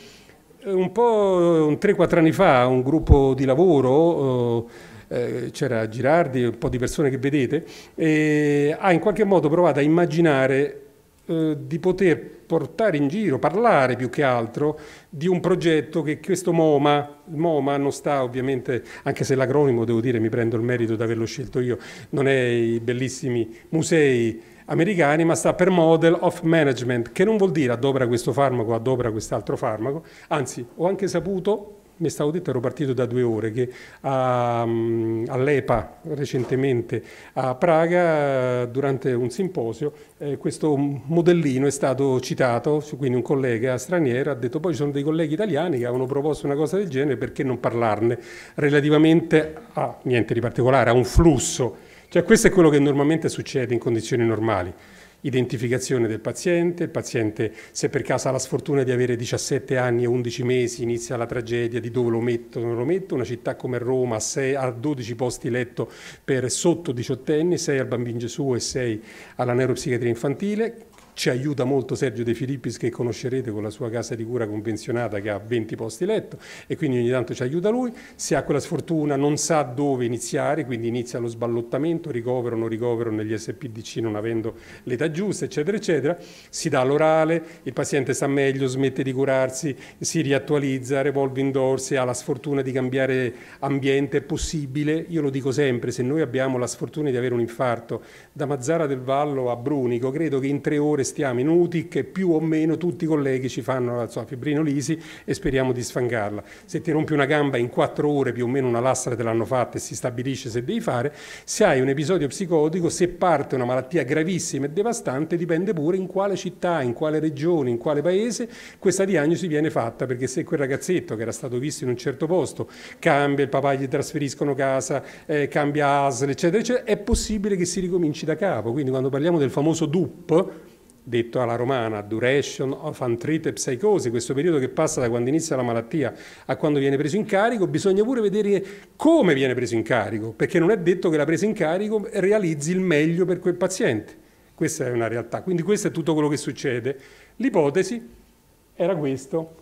eh, un po' 3-4 anni fa un gruppo di lavoro, eh, eh, c'era Girardi, un po' di persone che vedete, eh, ha in qualche modo provato a immaginare eh, di poter portare in giro, parlare più che altro di un progetto che questo MoMA, MoMA non sta ovviamente, anche se l'acronimo devo dire mi prendo il merito di averlo scelto io, non è i bellissimi musei americani, ma sta per Model of Management, che non vuol dire adopera questo farmaco, adopera quest'altro farmaco, anzi ho anche saputo, mi stavo detto, ero partito da due ore, che um, all'EPA recentemente a Praga, durante un simposio, eh, questo modellino è stato citato, quindi un collega straniero ha detto poi ci sono dei colleghi italiani che avevano proposto una cosa del genere, perché non parlarne relativamente a niente di particolare, a un flusso cioè questo è quello che normalmente succede in condizioni normali. Identificazione del paziente, il paziente se per caso ha la sfortuna di avere 17 anni e 11 mesi inizia la tragedia di dove lo metto, non lo metto, una città come Roma ha 12 posti letto per sotto 18 anni, 6 al bambino Gesù e 6 alla neuropsichiatria infantile, ci aiuta molto Sergio De Filippis che conoscerete con la sua casa di cura convenzionata che ha 20 posti letto e quindi ogni tanto ci aiuta lui. Se ha quella sfortuna non sa dove iniziare, quindi inizia lo sballottamento, ricovero, non ricovero negli SPDC non avendo l'età giusta, eccetera, eccetera. Si dà l'orale, il paziente sta meglio, smette di curarsi, si riattualizza, revolve door, se ha la sfortuna di cambiare ambiente è possibile. Io lo dico sempre, se noi abbiamo la sfortuna di avere un infarto da Mazzara del Vallo a Brunico, credo che in tre ore restiamo in UTI che più o meno tutti i colleghi ci fanno la sua fibrinolisi e speriamo di sfangarla. Se ti rompi una gamba in quattro ore più o meno una lastra te l'hanno fatta e si stabilisce se devi fare, se hai un episodio psicotico, se parte una malattia gravissima e devastante dipende pure in quale città, in quale regione, in quale paese questa diagnosi viene fatta perché se quel ragazzetto che era stato visto in un certo posto cambia, il papà gli trasferiscono casa, eh, cambia ASL eccetera eccetera, è possibile che si ricominci da capo. Quindi quando parliamo del famoso DUP, detto alla romana, duration of untreated psychosis, questo periodo che passa da quando inizia la malattia a quando viene preso in carico, bisogna pure vedere come viene preso in carico, perché non è detto che la presa in carico realizzi il meglio per quel paziente. Questa è una realtà, quindi questo è tutto quello che succede. L'ipotesi era questo,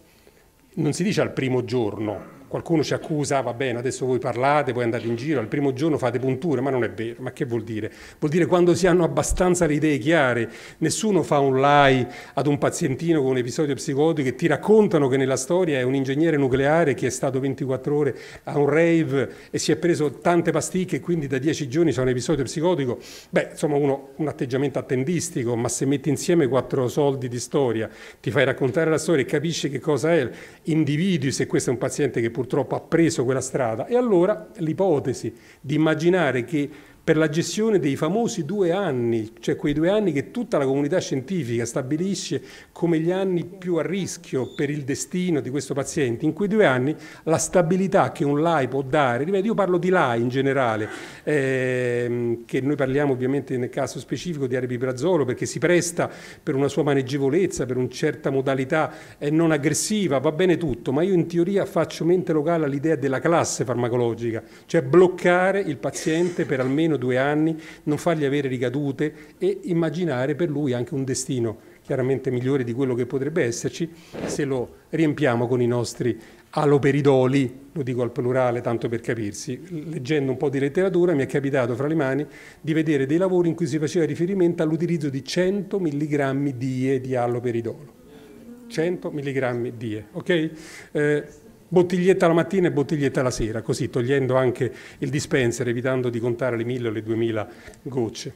non si dice al primo giorno, Qualcuno ci accusa, ah, va bene, adesso voi parlate, voi andate in giro, al primo giorno fate punture, ma non è vero. Ma che vuol dire? Vuol dire quando si hanno abbastanza le idee chiare. Nessuno fa un lie ad un pazientino con un episodio psicotico e ti raccontano che nella storia è un ingegnere nucleare che è stato 24 ore a un rave e si è preso tante pasticche e quindi da 10 giorni c'è un episodio psicotico. Beh, insomma, uno, un atteggiamento attendistico, ma se metti insieme quattro soldi di storia, ti fai raccontare la storia e capisci che cosa è, individui se questo è un paziente che può purtroppo ha preso quella strada e allora l'ipotesi di immaginare che per la gestione dei famosi due anni, cioè quei due anni che tutta la comunità scientifica stabilisce come gli anni più a rischio per il destino di questo paziente. In quei due anni la stabilità che un LAI può dare, io parlo di LAI in generale, ehm, che noi parliamo ovviamente nel caso specifico di aripiprazolo perché si presta per una sua maneggevolezza, per una certa modalità eh, non aggressiva, va bene tutto, ma io in teoria faccio mente locale all'idea della classe farmacologica, cioè bloccare il paziente per almeno almeno due anni, non fargli avere ricadute e immaginare per lui anche un destino chiaramente migliore di quello che potrebbe esserci se lo riempiamo con i nostri aloperidoli, lo dico al plurale tanto per capirsi. Leggendo un po' di letteratura mi è capitato fra le mani di vedere dei lavori in cui si faceva riferimento all'utilizzo di 100 mg die di aloperidolo. 100 mg die, ok? Eh, bottiglietta la mattina e bottiglietta la sera, così togliendo anche il dispenser, evitando di contare le 1000 o le 2000 gocce.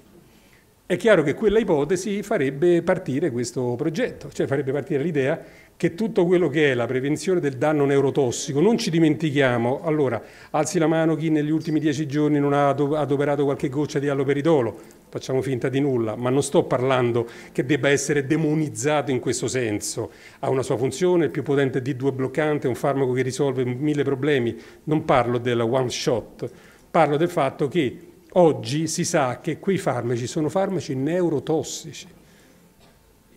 È chiaro che quella ipotesi farebbe partire questo progetto, cioè farebbe partire l'idea che tutto quello che è la prevenzione del danno neurotossico, non ci dimentichiamo, allora, alzi la mano chi negli ultimi dieci giorni non ha adoperato qualche goccia di alloperidolo, facciamo finta di nulla, ma non sto parlando che debba essere demonizzato in questo senso, ha una sua funzione, il più potente D2 bloccante, un farmaco che risolve mille problemi, non parlo della one shot, parlo del fatto che oggi si sa che quei farmaci sono farmaci neurotossici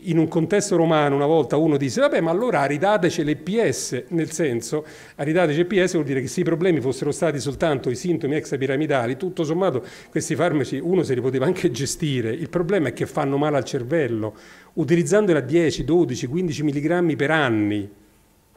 in un contesto romano una volta uno disse vabbè ma allora ridateci l'EPS, nel senso ridateci l'EPS vuol dire che se i problemi fossero stati soltanto i sintomi extrapiramidali, tutto sommato questi farmaci uno se li poteva anche gestire, il problema è che fanno male al cervello, utilizzandoli a 10, 12, 15 mg per anni,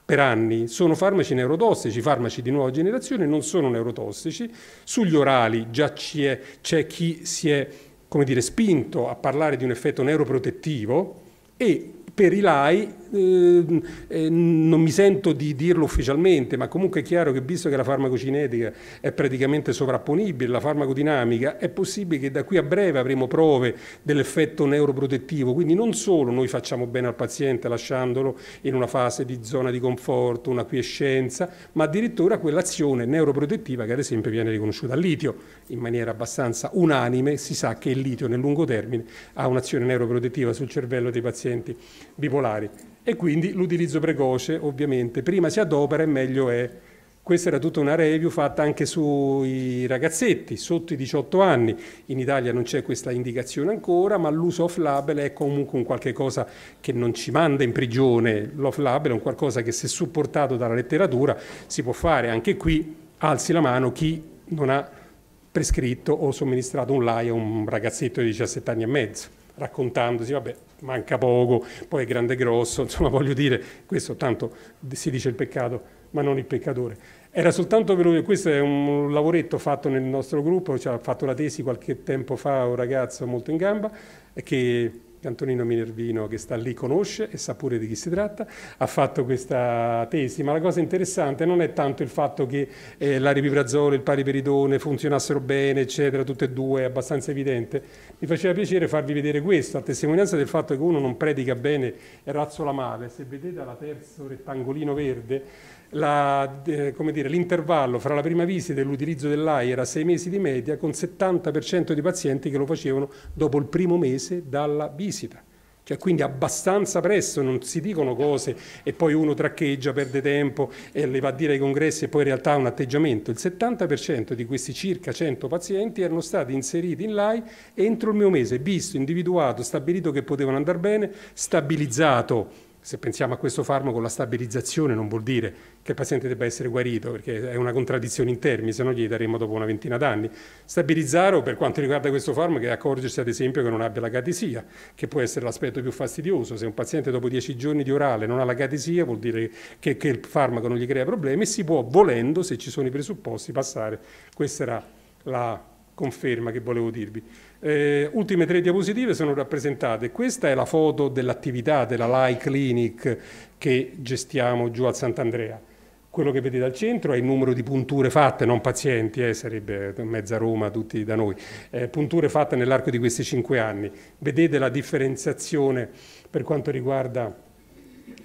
per anni sono farmaci neurotossici, farmaci di nuova generazione non sono neurotossici, sugli orali già c'è chi si è come dire, spinto a parlare di un effetto neuroprotettivo, e per i LAI eh, non mi sento di dirlo ufficialmente, ma comunque è chiaro che visto che la farmacocinetica è praticamente sovrapponibile, la farmacodinamica, è possibile che da qui a breve avremo prove dell'effetto neuroprotettivo, quindi non solo noi facciamo bene al paziente lasciandolo in una fase di zona di conforto, una quiescenza, ma addirittura quell'azione neuroprotettiva che ad esempio viene riconosciuta al litio in maniera abbastanza unanime, si sa che il litio nel lungo termine ha un'azione neuroprotettiva sul cervello dei pazienti bipolari e quindi l'utilizzo precoce ovviamente, prima si adopera e meglio è. Questa era tutta una review fatta anche sui ragazzetti sotto i 18 anni. In Italia non c'è questa indicazione ancora, ma l'uso off-label è comunque un qualche cosa che non ci manda in prigione. L'off-label è un qualcosa che se supportato dalla letteratura si può fare. Anche qui alzi la mano chi non ha prescritto o somministrato un lie a un ragazzetto di 17 anni e mezzo, raccontandosi, vabbè, manca poco, poi è grande e grosso, insomma voglio dire, questo tanto si dice il peccato, ma non il peccatore. Era soltanto per lui, questo è un lavoretto fatto nel nostro gruppo, ci ha fatto la tesi qualche tempo fa un ragazzo molto in gamba, che Antonino Minervino che sta lì conosce e sa pure di chi si tratta, ha fatto questa tesi, ma la cosa interessante non è tanto il fatto che eh, l'aripiprazolo e il pariperidone funzionassero bene, eccetera, tutte e due, è abbastanza evidente, mi faceva piacere farvi vedere questo, a testimonianza del fatto che uno non predica bene e razzola male, se vedete alla terzo rettangolino verde, la, eh, dire, l'intervallo fra la prima visita e l'utilizzo dell'AI era sei mesi di media con 70% di pazienti che lo facevano dopo il primo mese dalla visita. Cioè, quindi abbastanza presto, non si dicono cose e poi uno traccheggia, perde tempo e le va a dire ai congressi e poi in realtà ha un atteggiamento. Il 70% di questi circa 100 pazienti erano stati inseriti in LAI entro il mio mese, visto, individuato, stabilito che potevano andare bene, stabilizzato se pensiamo a questo farmaco, la stabilizzazione non vuol dire che il paziente debba essere guarito, perché è una contraddizione in termini, se no gli daremo dopo una ventina d'anni. Stabilizzare, o per quanto riguarda questo farmaco, è accorgersi ad esempio che non abbia la catesia, che può essere l'aspetto più fastidioso. Se un paziente dopo 10 giorni di orale non ha la catesia, vuol dire che, che il farmaco non gli crea problemi e si può, volendo, se ci sono i presupposti, passare. Questa era la conferma che volevo dirvi. Eh, ultime tre diapositive sono rappresentate. Questa è la foto dell'attività della LAI Clinic che gestiamo giù al Sant'Andrea. Quello che vedete al centro è il numero di punture fatte, non pazienti, eh, sarebbe mezza Roma, tutti da noi, eh, punture fatte nell'arco di questi cinque anni. Vedete la differenziazione per quanto riguarda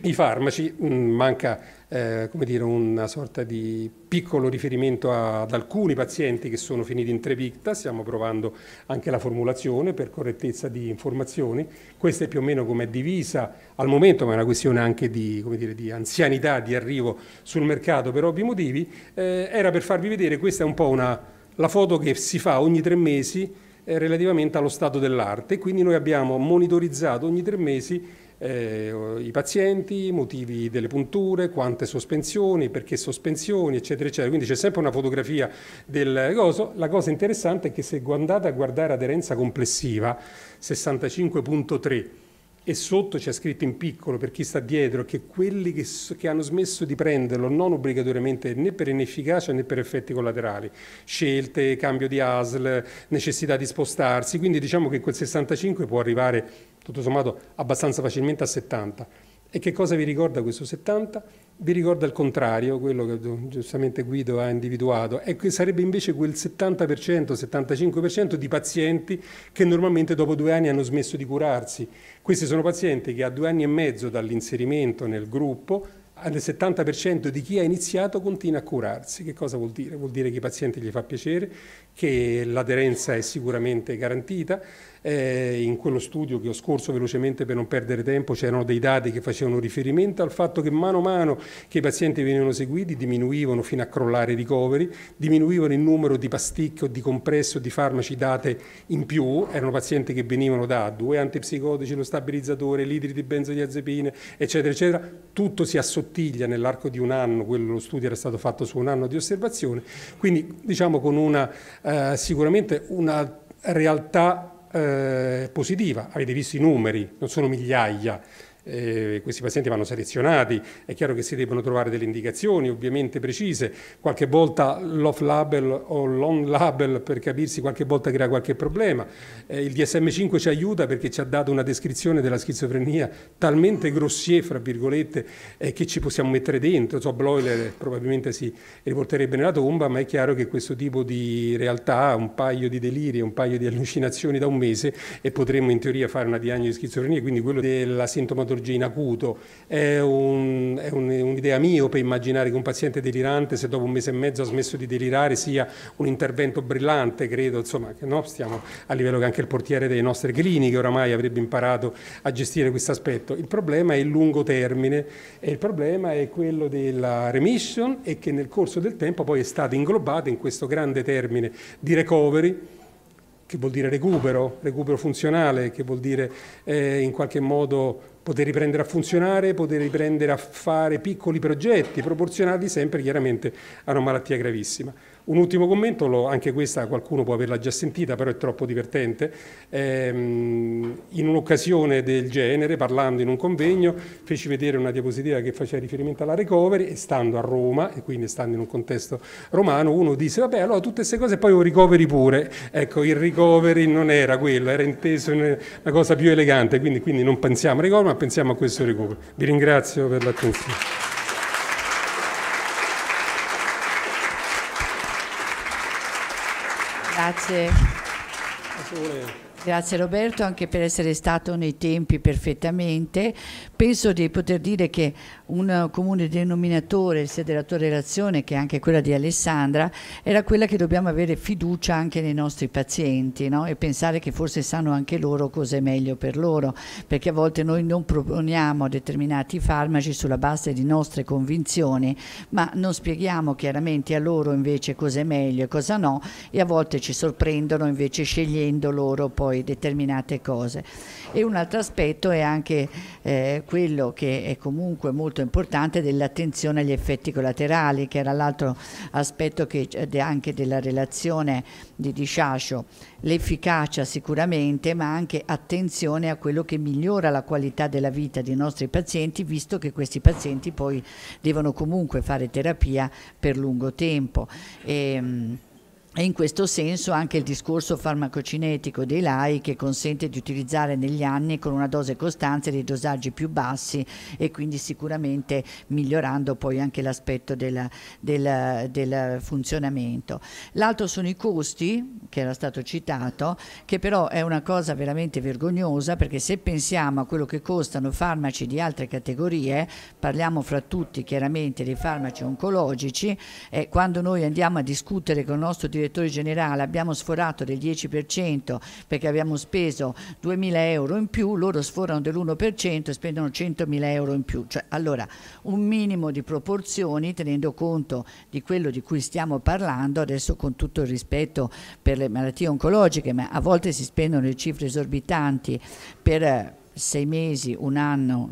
i farmaci, mm, manca eh, dire, una sorta di piccolo riferimento a, ad alcuni pazienti che sono finiti in Trevicta, stiamo provando anche la formulazione per correttezza di informazioni, questa è più o meno come è divisa al momento, ma è una questione anche di, dire, di anzianità di arrivo sul mercato per ovvi motivi, eh, era per farvi vedere, questa è un po' una, la foto che si fa ogni tre mesi eh, relativamente allo stato dell'arte, quindi noi abbiamo monitorizzato ogni tre mesi eh, i pazienti, i motivi delle punture, quante sospensioni, perché sospensioni, eccetera, eccetera. Quindi c'è sempre una fotografia del coso. La cosa interessante è che se andate a guardare aderenza complessiva, 65.3, e sotto c'è scritto in piccolo per chi sta dietro che quelli che, che, hanno smesso di prenderlo non obbligatoriamente né per inefficacia né per effetti collaterali, scelte, cambio di ASL, necessità di spostarsi, quindi diciamo che quel 65 può arrivare tutto sommato abbastanza facilmente a 70. E che cosa vi ricorda questo 70? Vi ricorda il contrario, quello che giustamente Guido ha individuato, e che sarebbe invece quel 70%, 75% di pazienti che normalmente dopo due anni hanno smesso di curarsi. Questi sono pazienti che a due anni e mezzo dall'inserimento nel gruppo al 70% di chi ha iniziato continua a curarsi. Che cosa vuol dire? Vuol dire che i pazienti gli fa piacere, che l'aderenza è sicuramente garantita eh, in quello studio che ho scorso velocemente per non perdere tempo c'erano dei dati che facevano riferimento al fatto che mano a mano che i pazienti venivano seguiti diminuivano fino a crollare i ricoveri, diminuivano il numero di pasticche o di compresse o di farmaci date in più, erano pazienti che venivano da due antipsicotici, lo stabilizzatore, litri di benzodiazepine, eccetera, eccetera, tutto si assottiglia nell'arco di un anno, quello studio era stato fatto su un anno di osservazione, quindi diciamo con una eh, sicuramente una realtà eh, positiva. Avete visto i numeri, non sono migliaia, eh, questi pazienti vanno selezionati, è chiaro che si devono trovare delle indicazioni ovviamente precise, qualche volta l'off label o l'on label per capirsi qualche volta crea qualche problema, eh, il DSM5 ci aiuta perché ci ha dato una descrizione della schizofrenia talmente grossier fra virgolette eh, che ci possiamo mettere dentro, so, Bloiler probabilmente si riporterebbe nella tomba ma è chiaro che questo tipo di realtà, ha un paio di deliri, un paio di allucinazioni da un mese e potremmo in teoria fare una diagnosi di schizofrenia, quindi quello della sintomatologia dramaturgia in acuto, è, un'idea un, un miope immaginare che un paziente delirante se dopo un mese e mezzo ha smesso di delirare sia un intervento brillante, credo, insomma, che no, stiamo a livello che anche il portiere delle nostre cliniche oramai avrebbe imparato a gestire questo aspetto. Il problema è il lungo termine e il problema è quello della remission e che nel corso del tempo poi è stato inglobato in questo grande termine di recovery che vuol dire recupero, recupero funzionale, che vuol dire eh, in qualche modo poter riprendere a funzionare, poter riprendere a fare piccoli progetti, proporzionati sempre chiaramente a una malattia gravissima. Un ultimo commento, anche questa qualcuno può averla già sentita, però è troppo divertente. Ehm, in un'occasione del genere, parlando in un convegno, feci vedere una diapositiva che faceva riferimento alla recovery e stando a Roma, e quindi stando in un contesto romano, uno disse, vabbè, allora tutte queste cose e poi ho recovery pure. Ecco, il recovery non era quello, era inteso una cosa più elegante, quindi, quindi non pensiamo a recovery, ma pensiamo a questo recovery. Vi ringrazio per l'attenzione. Grazie. Grazie Roberto anche per essere stato nei tempi perfettamente. Penso di poter dire che un comune denominatore sia della tua relazione che anche quella di Alessandra era quella che dobbiamo avere fiducia anche nei nostri pazienti no? e pensare che forse sanno anche loro cosa è meglio per loro, perché a volte noi non proponiamo determinati farmaci sulla base di nostre convinzioni, ma non spieghiamo chiaramente a loro invece cosa è meglio e cosa no e a volte ci sorprendono invece scegliendo loro poi determinate cose. E un altro aspetto è anche eh, quello che è comunque molto molto importante dell'attenzione agli effetti collaterali, che era l'altro aspetto che, anche della relazione di Disciascio, l'efficacia sicuramente, ma anche attenzione a quello che migliora la qualità della vita dei nostri pazienti, visto che questi pazienti poi devono comunque fare terapia per lungo tempo. E, ehm, e in questo senso anche il discorso farmacocinetico dei LAI che consente di utilizzare negli anni con una dose costante dei dosaggi più bassi e quindi sicuramente migliorando poi anche l'aspetto del, del, del funzionamento. L'altro sono i costi, che era stato citato, che però è una cosa veramente vergognosa perché se pensiamo a quello che costano farmaci di altre categorie, parliamo fra tutti chiaramente dei farmaci oncologici, eh, quando noi andiamo a discutere con il nostro direttore generale abbiamo sforato del 10% perché abbiamo speso 2.000 euro in più, loro sforano dell'1% e spendono 100.000 euro in più. Cioè, allora, un minimo di proporzioni tenendo conto di quello di cui stiamo parlando adesso con tutto il rispetto per le le malattie oncologiche, ma a volte si spendono le cifre esorbitanti per eh, sei mesi, un anno,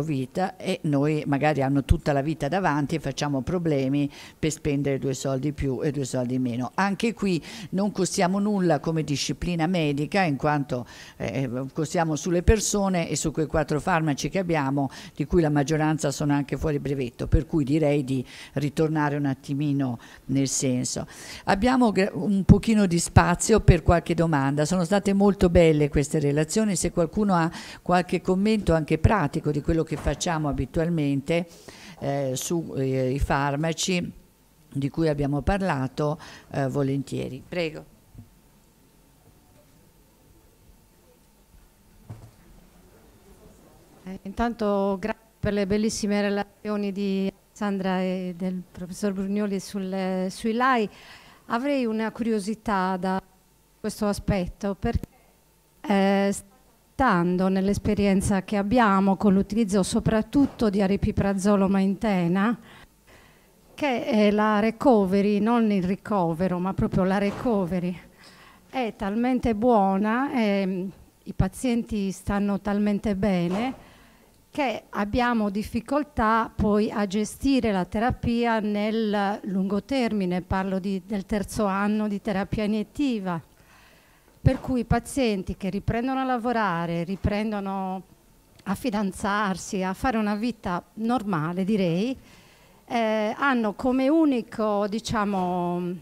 vita e noi magari hanno tutta la vita davanti e facciamo problemi per spendere due soldi più e due soldi meno. Anche qui non costiamo nulla come disciplina medica in quanto eh, costiamo sulle persone e su quei quattro farmaci che abbiamo di cui la maggioranza sono anche fuori brevetto, per cui direi di ritornare un attimino nel senso. Abbiamo un pochino di spazio per qualche domanda, sono state molto belle queste relazioni, se qualcuno ha qualche commento anche pratico di quello quello che facciamo abitualmente eh, sui eh, farmaci di cui abbiamo parlato eh, volentieri. Prego. Eh, intanto grazie per le bellissime relazioni di Sandra e del professor Brugnoli sul, sui LAI. Avrei una curiosità da questo aspetto perché eh, adattando nell'esperienza che abbiamo con l'utilizzo soprattutto di aripiprazolo maintena, che è la recovery, non il ricovero, ma proprio la recovery, è talmente buona, eh, i pazienti stanno talmente bene, che abbiamo difficoltà poi a gestire la terapia nel lungo termine, parlo di, del terzo anno di terapia iniettiva per cui i pazienti che riprendono a lavorare, riprendono a fidanzarsi, a fare una vita normale direi, eh, hanno come unico diciamo, mm,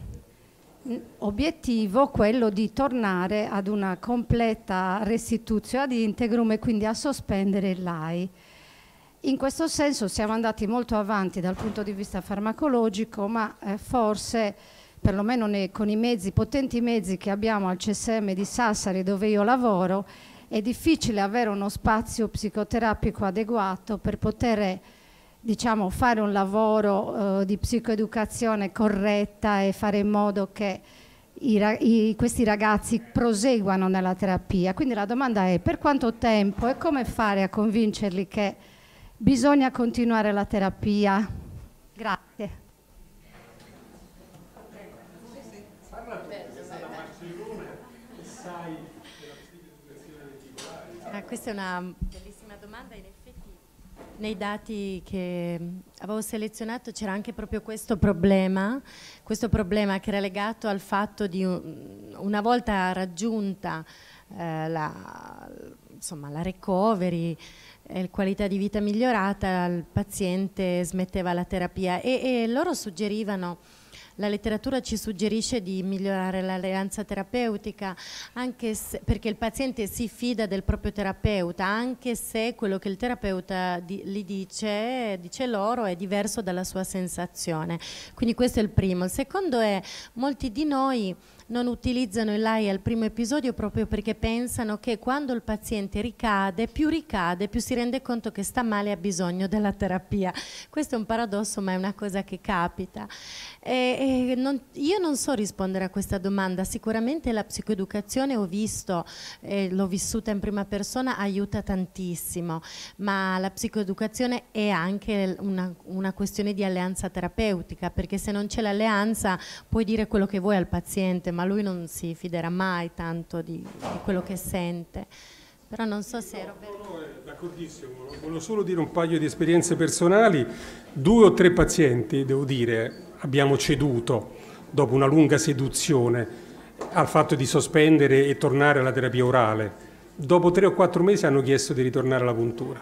obiettivo quello di tornare ad una completa restituzione ad integrum e quindi a sospendere il l'AI. In questo senso siamo andati molto avanti dal punto di vista farmacologico, ma eh, forse perlomeno ne, con i mezzi, potenti mezzi che abbiamo al CSM di Sassari dove io lavoro, è difficile avere uno spazio psicoterapico adeguato per poter diciamo, fare un lavoro eh, di psicoeducazione corretta e fare in modo che i, i, questi ragazzi proseguano nella terapia. Quindi la domanda è per quanto tempo e come fare a convincerli che bisogna continuare la terapia? Grazie. questa è una bellissima domanda. In effetti nei dati che mm, avevo selezionato c'era anche proprio questo problema, questo problema che era legato al fatto di una volta raggiunta eh, la, insomma, la recovery, qualità di vita migliorata, il paziente smetteva la terapia e, e loro suggerivano la letteratura ci suggerisce di migliorare l'alleanza terapeutica se, perché il paziente si fida del proprio terapeuta anche se quello che il terapeuta di, gli dice, dice loro è diverso dalla sua sensazione. Quindi questo è il primo. Il secondo è molti di noi non utilizzano il LAI al primo episodio proprio perché pensano che quando il paziente ricade, più ricade, più si rende conto che sta male e ha bisogno della terapia. Questo è un paradosso, ma è una cosa che capita. Eh, eh, non, io non so rispondere a questa domanda, sicuramente la psicoeducazione ho visto, eh, l'ho vissuta in prima persona, aiuta tantissimo, ma la psicoeducazione è anche una, una questione di alleanza terapeutica, perché se non c'è l'alleanza puoi dire quello che vuoi al paziente, ma lui non si fiderà mai tanto di, di quello che sente. Però non so se ero... No, no, d'accordissimo, volevo solo dire un paio di esperienze personali, due o tre pazienti, devo dire, abbiamo ceduto dopo una lunga seduzione al fatto di sospendere e tornare alla terapia orale. Dopo tre o quattro mesi hanno chiesto di ritornare alla puntura.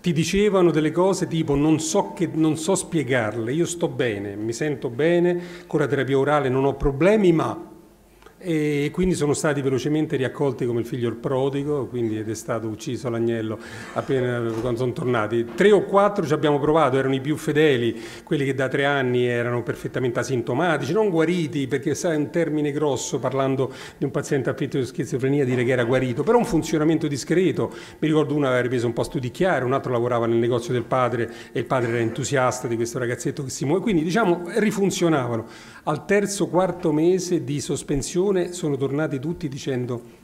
Ti dicevano delle cose tipo non so, che, non so spiegarle, io sto bene, mi sento bene, con la terapia orale non ho problemi, ma e quindi sono stati velocemente riaccolti come il figlio il prodigo quindi ed è stato ucciso l'agnello appena quando sono tornati. Tre o quattro ci abbiamo provato, erano i più fedeli, quelli che da tre anni erano perfettamente asintomatici, non guariti perché sai un termine grosso parlando di un paziente affetto di schizofrenia dire che era guarito, però un funzionamento discreto, mi ricordo uno aveva ripreso un po' a studicchiare, un altro lavorava nel negozio del padre e il padre era entusiasta di questo ragazzetto che si muove, quindi diciamo rifunzionavano. Al terzo quarto mese di sospensione operazione sono tornati tutti dicendo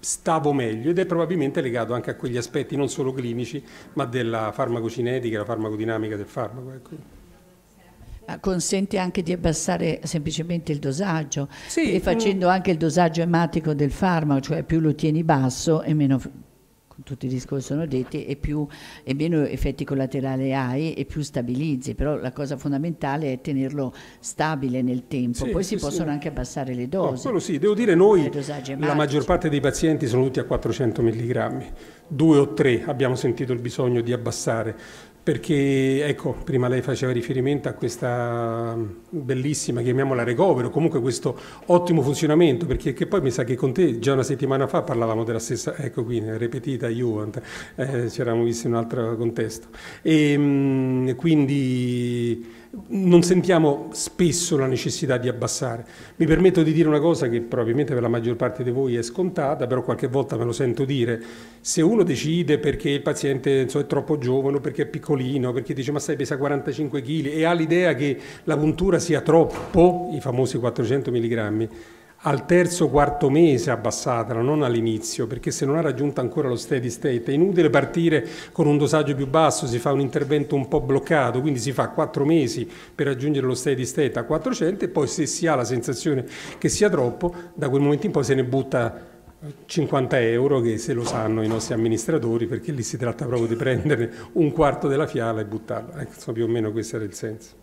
stavo meglio ed è probabilmente legato anche a quegli aspetti non solo clinici ma della farmacocinetica, la farmacodinamica del farmaco. Ecco consente anche di abbassare semplicemente il dosaggio sì, e facendo mm. anche il dosaggio ematico del farmaco, cioè più lo tieni basso e meno tutti i discorsi sono detti, e, più, e meno effetti collaterali hai e più stabilizzi, però la cosa fondamentale è tenerlo stabile nel tempo, sì, poi sì, si sì. possono anche abbassare le dosi. No, sì, devo dire noi la maggior parte dei pazienti sono tutti a 400 mg, due o tre abbiamo sentito il bisogno di abbassare. Perché, ecco, prima lei faceva riferimento a questa mm, bellissima, chiamiamola recovero, comunque questo ottimo funzionamento, perché poi mi sa che con te già una settimana fa parlavamo della stessa, ecco qui, ripetita Juvent, eh, ci eravamo visti in un altro contesto. E, mm, quindi non sentiamo spesso la necessità di abbassare. Mi permetto di dire una cosa che probabilmente per la maggior parte di voi è scontata, però qualche volta me lo sento dire. Se uno decide perché il paziente so, è troppo giovane, perché è piccolino, perché dice ma sai pesa 45 kg e ha l'idea che la puntura sia troppo, i famosi 400 mg, al terzo quarto mese abbassatela, non all'inizio, perché se non ha raggiunto ancora lo steady state è inutile partire con un dosaggio più basso, si fa un intervento un po' bloccato, quindi si fa quattro mesi per raggiungere lo steady state a 400 e poi se si ha la sensazione che sia troppo, da quel momento in poi se ne butta 50 euro che se lo sanno i nostri amministratori perché lì si tratta proprio di prendere un quarto della fiala e buttarla, ecco, più o meno questo era il senso.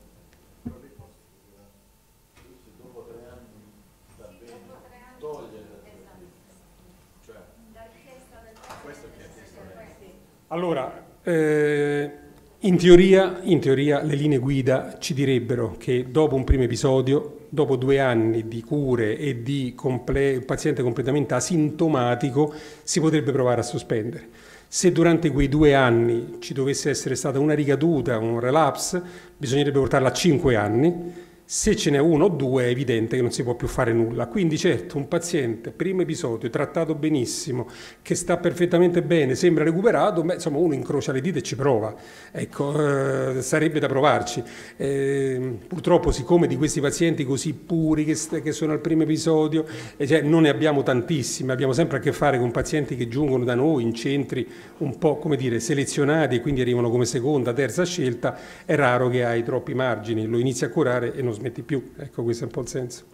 Allora, eh, in, teoria, in teoria le linee guida ci direbbero che dopo un primo episodio, dopo due anni di cure e di comple paziente completamente asintomatico, si potrebbe provare a sospendere. Se durante quei due anni ci dovesse essere stata una ricaduta, un relapse, bisognerebbe portarla a cinque anni se ce n'è uno o due è evidente che non si può più fare nulla. Quindi certo un paziente, primo episodio, trattato benissimo, che sta perfettamente bene, sembra recuperato, beh, insomma uno incrocia le dita e ci prova. Ecco, eh, sarebbe da provarci. Eh, purtroppo siccome di questi pazienti così puri che, che sono al primo episodio, eh, cioè, non ne abbiamo tantissimi, abbiamo sempre a che fare con pazienti che giungono da noi in centri un po' come dire selezionati e quindi arrivano come seconda, terza scelta, è raro che hai troppi margini, lo inizi a curare e non smetti più. Ecco, questo è un po' il senso,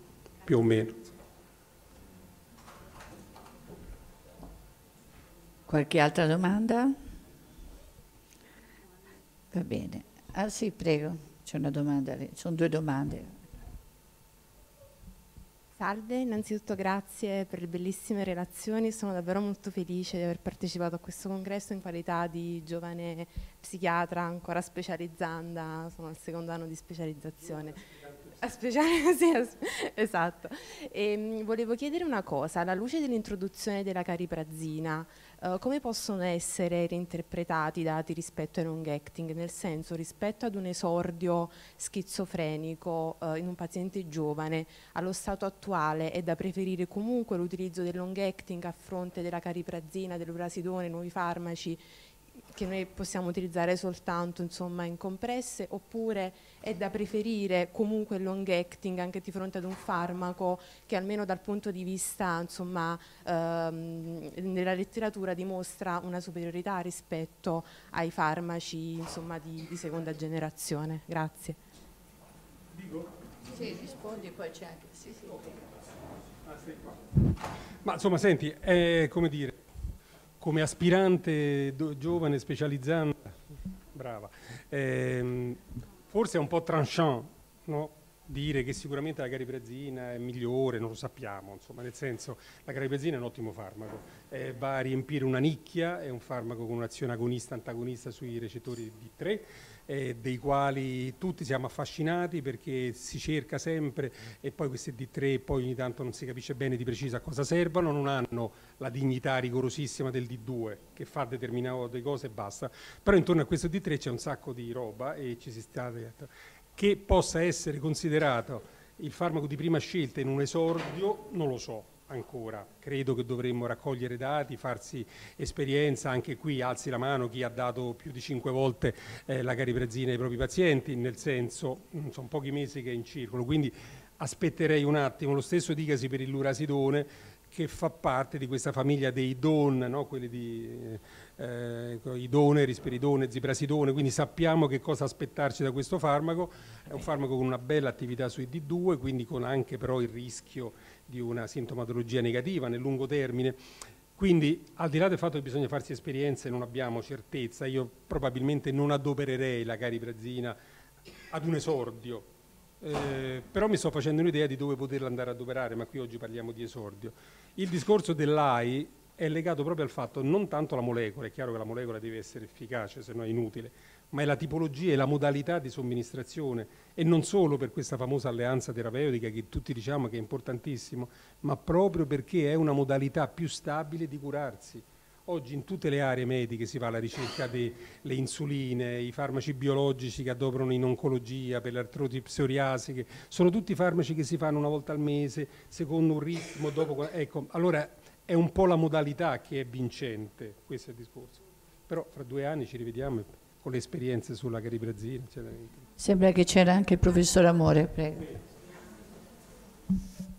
più o meno. Qualche altra domanda? Va bene. Ah sì, prego, c'è una domanda, sono due domande. Salve, innanzitutto grazie per le bellissime relazioni, sono davvero molto felice di aver partecipato a questo congresso in qualità di giovane psichiatra ancora specializzanda, sono al secondo anno di specializzazione speciale, sì, esatto. E, ehm, volevo chiedere una cosa, alla luce dell'introduzione della cariprazina, eh, come possono essere reinterpretati i dati rispetto ai long acting? Nel senso, rispetto ad un esordio schizofrenico eh, in un paziente giovane, allo stato attuale è da preferire comunque l'utilizzo del long acting a fronte della cariprazina, dell'urasidone, nuovi farmaci che noi possiamo utilizzare soltanto insomma, in compresse, oppure è da preferire comunque il long acting anche di fronte ad un farmaco che almeno dal punto di vista insomma ehm, nella letteratura dimostra una superiorità rispetto ai farmaci insomma, di, di, seconda generazione. Grazie. Dico? Sì, rispondi poi c'è anche. Sì, sì. Ah, sei qua. Ma insomma, senti, è come dire, come aspirante giovane specializzante, brava, ehm, forse è un po' tranchant no? dire che sicuramente la cariprazina è migliore, non lo sappiamo, insomma, nel senso la cariprazina è un ottimo farmaco, eh, va a riempire una nicchia, è un farmaco con un'azione agonista-antagonista sui recettori D3, eh, dei quali tutti siamo affascinati perché si cerca sempre e poi queste D3 poi ogni tanto non si capisce bene di preciso a cosa servono, non hanno la dignità rigorosissima del D2 che fa determinate cose e basta, però intorno a questo D3 c'è un sacco di roba e ci si sta dentro. Che possa essere considerato il farmaco di prima scelta in un esordio non lo so, ancora. Credo che dovremmo raccogliere dati, farsi esperienza, anche qui alzi la mano chi ha dato più di cinque volte eh, la cariprazina ai propri pazienti, nel senso mm, sono pochi mesi che è in circolo, quindi aspetterei un attimo, lo stesso dicasi per il lurasidone che fa parte di questa famiglia dei don, no? quelli di eh, eh idone, risperidone, ziprasidone, quindi sappiamo che cosa aspettarci da questo farmaco, è un farmaco con una bella attività sui D2, quindi con anche però il rischio di una sintomatologia negativa nel lungo termine. Quindi al di là del fatto che bisogna farsi esperienze, non abbiamo certezza, io probabilmente non adopererei la cariprazina ad un esordio, eh, però mi sto facendo un'idea di dove poterla andare ad operare, ma qui oggi parliamo di esordio. Il discorso dell'AI è legato proprio al fatto non tanto alla molecola, è chiaro che la molecola deve essere efficace, se no è inutile, ma è la tipologia e la modalità di somministrazione e non solo per questa famosa alleanza terapeutica che tutti diciamo che è importantissimo, ma proprio perché è una modalità più stabile di curarsi. Oggi in tutte le aree mediche si fa la ricerca delle insuline, i farmaci biologici che adoperano in oncologia, per l'artrosi psoriasiche, sono tutti farmaci che si fanno una volta al mese, secondo un ritmo, dopo... Ecco, allora è un po' la modalità che è vincente, questo è il discorso. Però fra due anni ci rivediamo con le esperienze sulla caribrazina, Sembra che c'era anche il professor Amore, prego.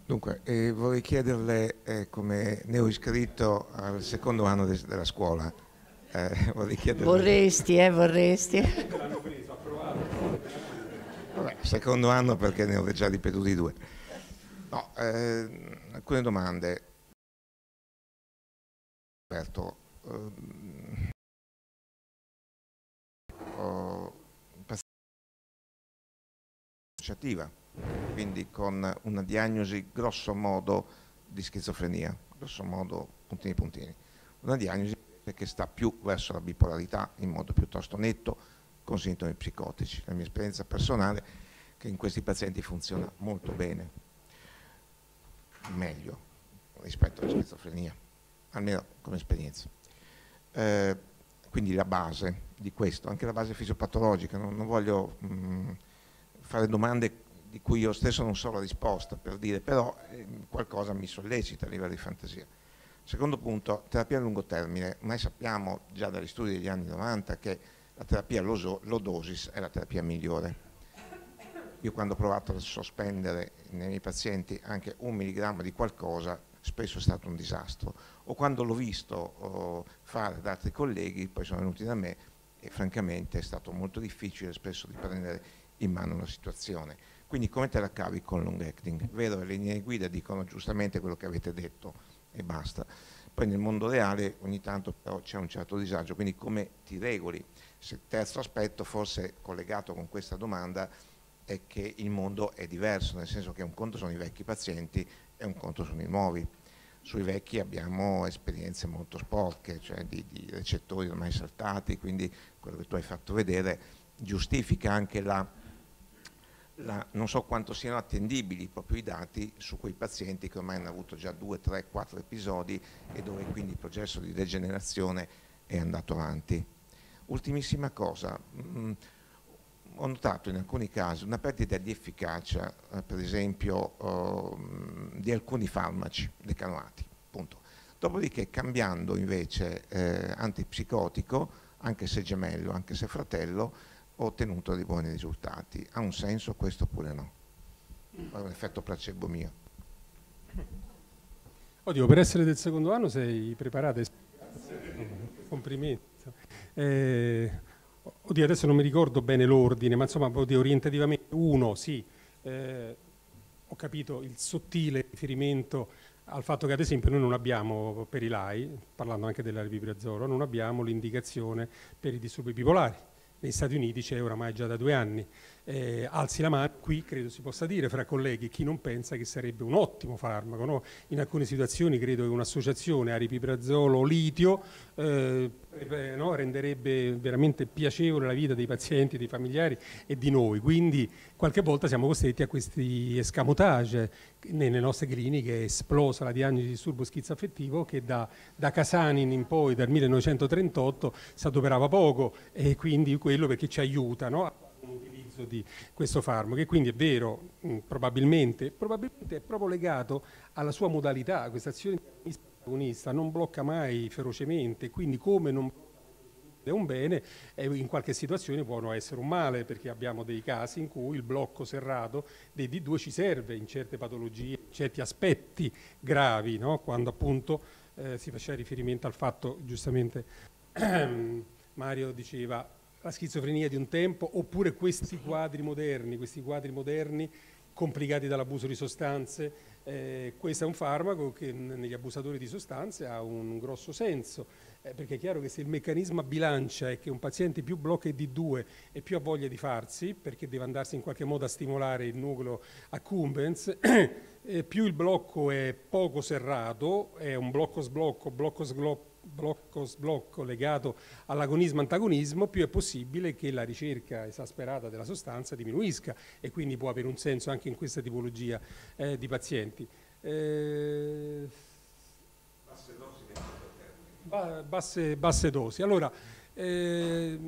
Dunque, eh, vorrei chiederle, eh, come iscritto al secondo anno de della scuola, eh, vorrei chiederle... Vorresti, eh, vorresti. Vabbè, secondo anno perché ne ho già ripetuti due. No, eh, alcune domande. Alberto, eh, oh, associativa, quindi con una diagnosi grosso modo di schizofrenia, grosso modo puntini puntini, una diagnosi che sta più verso la bipolarità in modo piuttosto netto con sintomi psicotici. La mia esperienza personale è che in questi pazienti funziona molto bene, meglio rispetto alla schizofrenia, almeno come esperienza. Eh, quindi la base di questo, anche la base fisiopatologica, non, non voglio mh, mm, fare domande di cui io stesso non so la risposta, per dire, però eh, qualcosa mi sollecita a livello di fantasia. Secondo punto, terapia a lungo termine. noi sappiamo già dagli studi degli anni 90 che la terapia lodosis è la terapia migliore. Io quando ho provato a sospendere nei miei pazienti anche un milligrammo di qualcosa, spesso è stato un disastro. O quando l'ho visto oh, fare da altri colleghi, poi sono venuti da me, e francamente è stato molto difficile spesso di prendere in mano la situazione. Quindi come te la cavi con long acting? Vero, le linee guida dicono giustamente quello che avete detto e basta. Poi nel mondo reale ogni tanto però c'è un certo disagio, quindi come ti regoli? Il terzo aspetto, forse collegato con questa domanda, è che il mondo è diverso, nel senso che un conto sono i vecchi pazienti e un conto sono i nuovi sui vecchi abbiamo esperienze molto sporche, cioè di, di recettori ormai saltati, quindi quello che tu hai fatto vedere giustifica anche la, la, non so quanto siano attendibili proprio i dati su quei pazienti che ormai hanno avuto già due, tre, quattro episodi e dove quindi il processo di degenerazione è andato avanti. Ultimissima cosa, mh, mm, ho notato in alcuni casi una perdita di efficacia, eh, per esempio, eh, di alcuni farmaci decanoati. Punto. Dopodiché cambiando invece eh, antipsicotico, anche se gemello, anche se fratello, ho ottenuto dei buoni risultati. Ha un senso questo oppure no? È un effetto placebo mio. Oddio, per essere del secondo anno sei preparata. Complimenti. Eh, Oddio, adesso non mi ricordo bene l'ordine, ma insomma, oddio, orientativamente uno, sì, eh, ho capito il sottile riferimento al fatto che ad esempio noi non abbiamo per i LAI, parlando anche dell'albibrazolo, non abbiamo l'indicazione per i disturbi bipolari. Negli Stati Uniti c'è oramai già da due anni, eh, alzi la mano, qui credo si possa dire fra colleghi chi non pensa che sarebbe un ottimo farmaco, no? in alcune situazioni credo che un'associazione a aripiprazolo litio eh, eh no, renderebbe veramente piacevole la vita dei pazienti, dei familiari e di noi, quindi qualche volta siamo costretti a questi escamotage, nelle nostre cliniche è esplosa la diagnosi di disturbo schizoaffettivo che da, da Casanin in poi, dal 1938, si adoperava poco e quindi quello perché ci aiuta no? uso di questo farmaco e quindi è vero, mh, probabilmente, probabilmente è proprio legato alla sua modalità, questa azione di agonista non blocca mai ferocemente, quindi come non è un bene in qualche situazione può non essere un male perché abbiamo dei casi in cui il blocco serrato dei D2 ci serve in certe patologie, in certi aspetti gravi, no? quando appunto eh, si faceva riferimento al fatto giustamente Mario diceva la schizofrenia di un tempo, oppure questi quadri moderni, questi quadri moderni complicati dall'abuso di sostanze. Eh, questo è un farmaco che negli abusatori di sostanze ha un grosso senso, eh, perché è chiaro che se il meccanismo bilancia è che un paziente più blocca D2 e più ha voglia di farsi, perché deve andarsi in qualche modo a stimolare il nucleo accumbens, eh, più il blocco è poco serrato, è un blocco-sblocco, blocco-sglop blocco-sblocco legato all'agonismo-antagonismo, più è possibile che la ricerca esasperata della sostanza diminuisca e quindi può avere un senso anche in questa tipologia eh, di pazienti. Eh, basse dosi. Ba basse, basse, dosi. Allora, eh,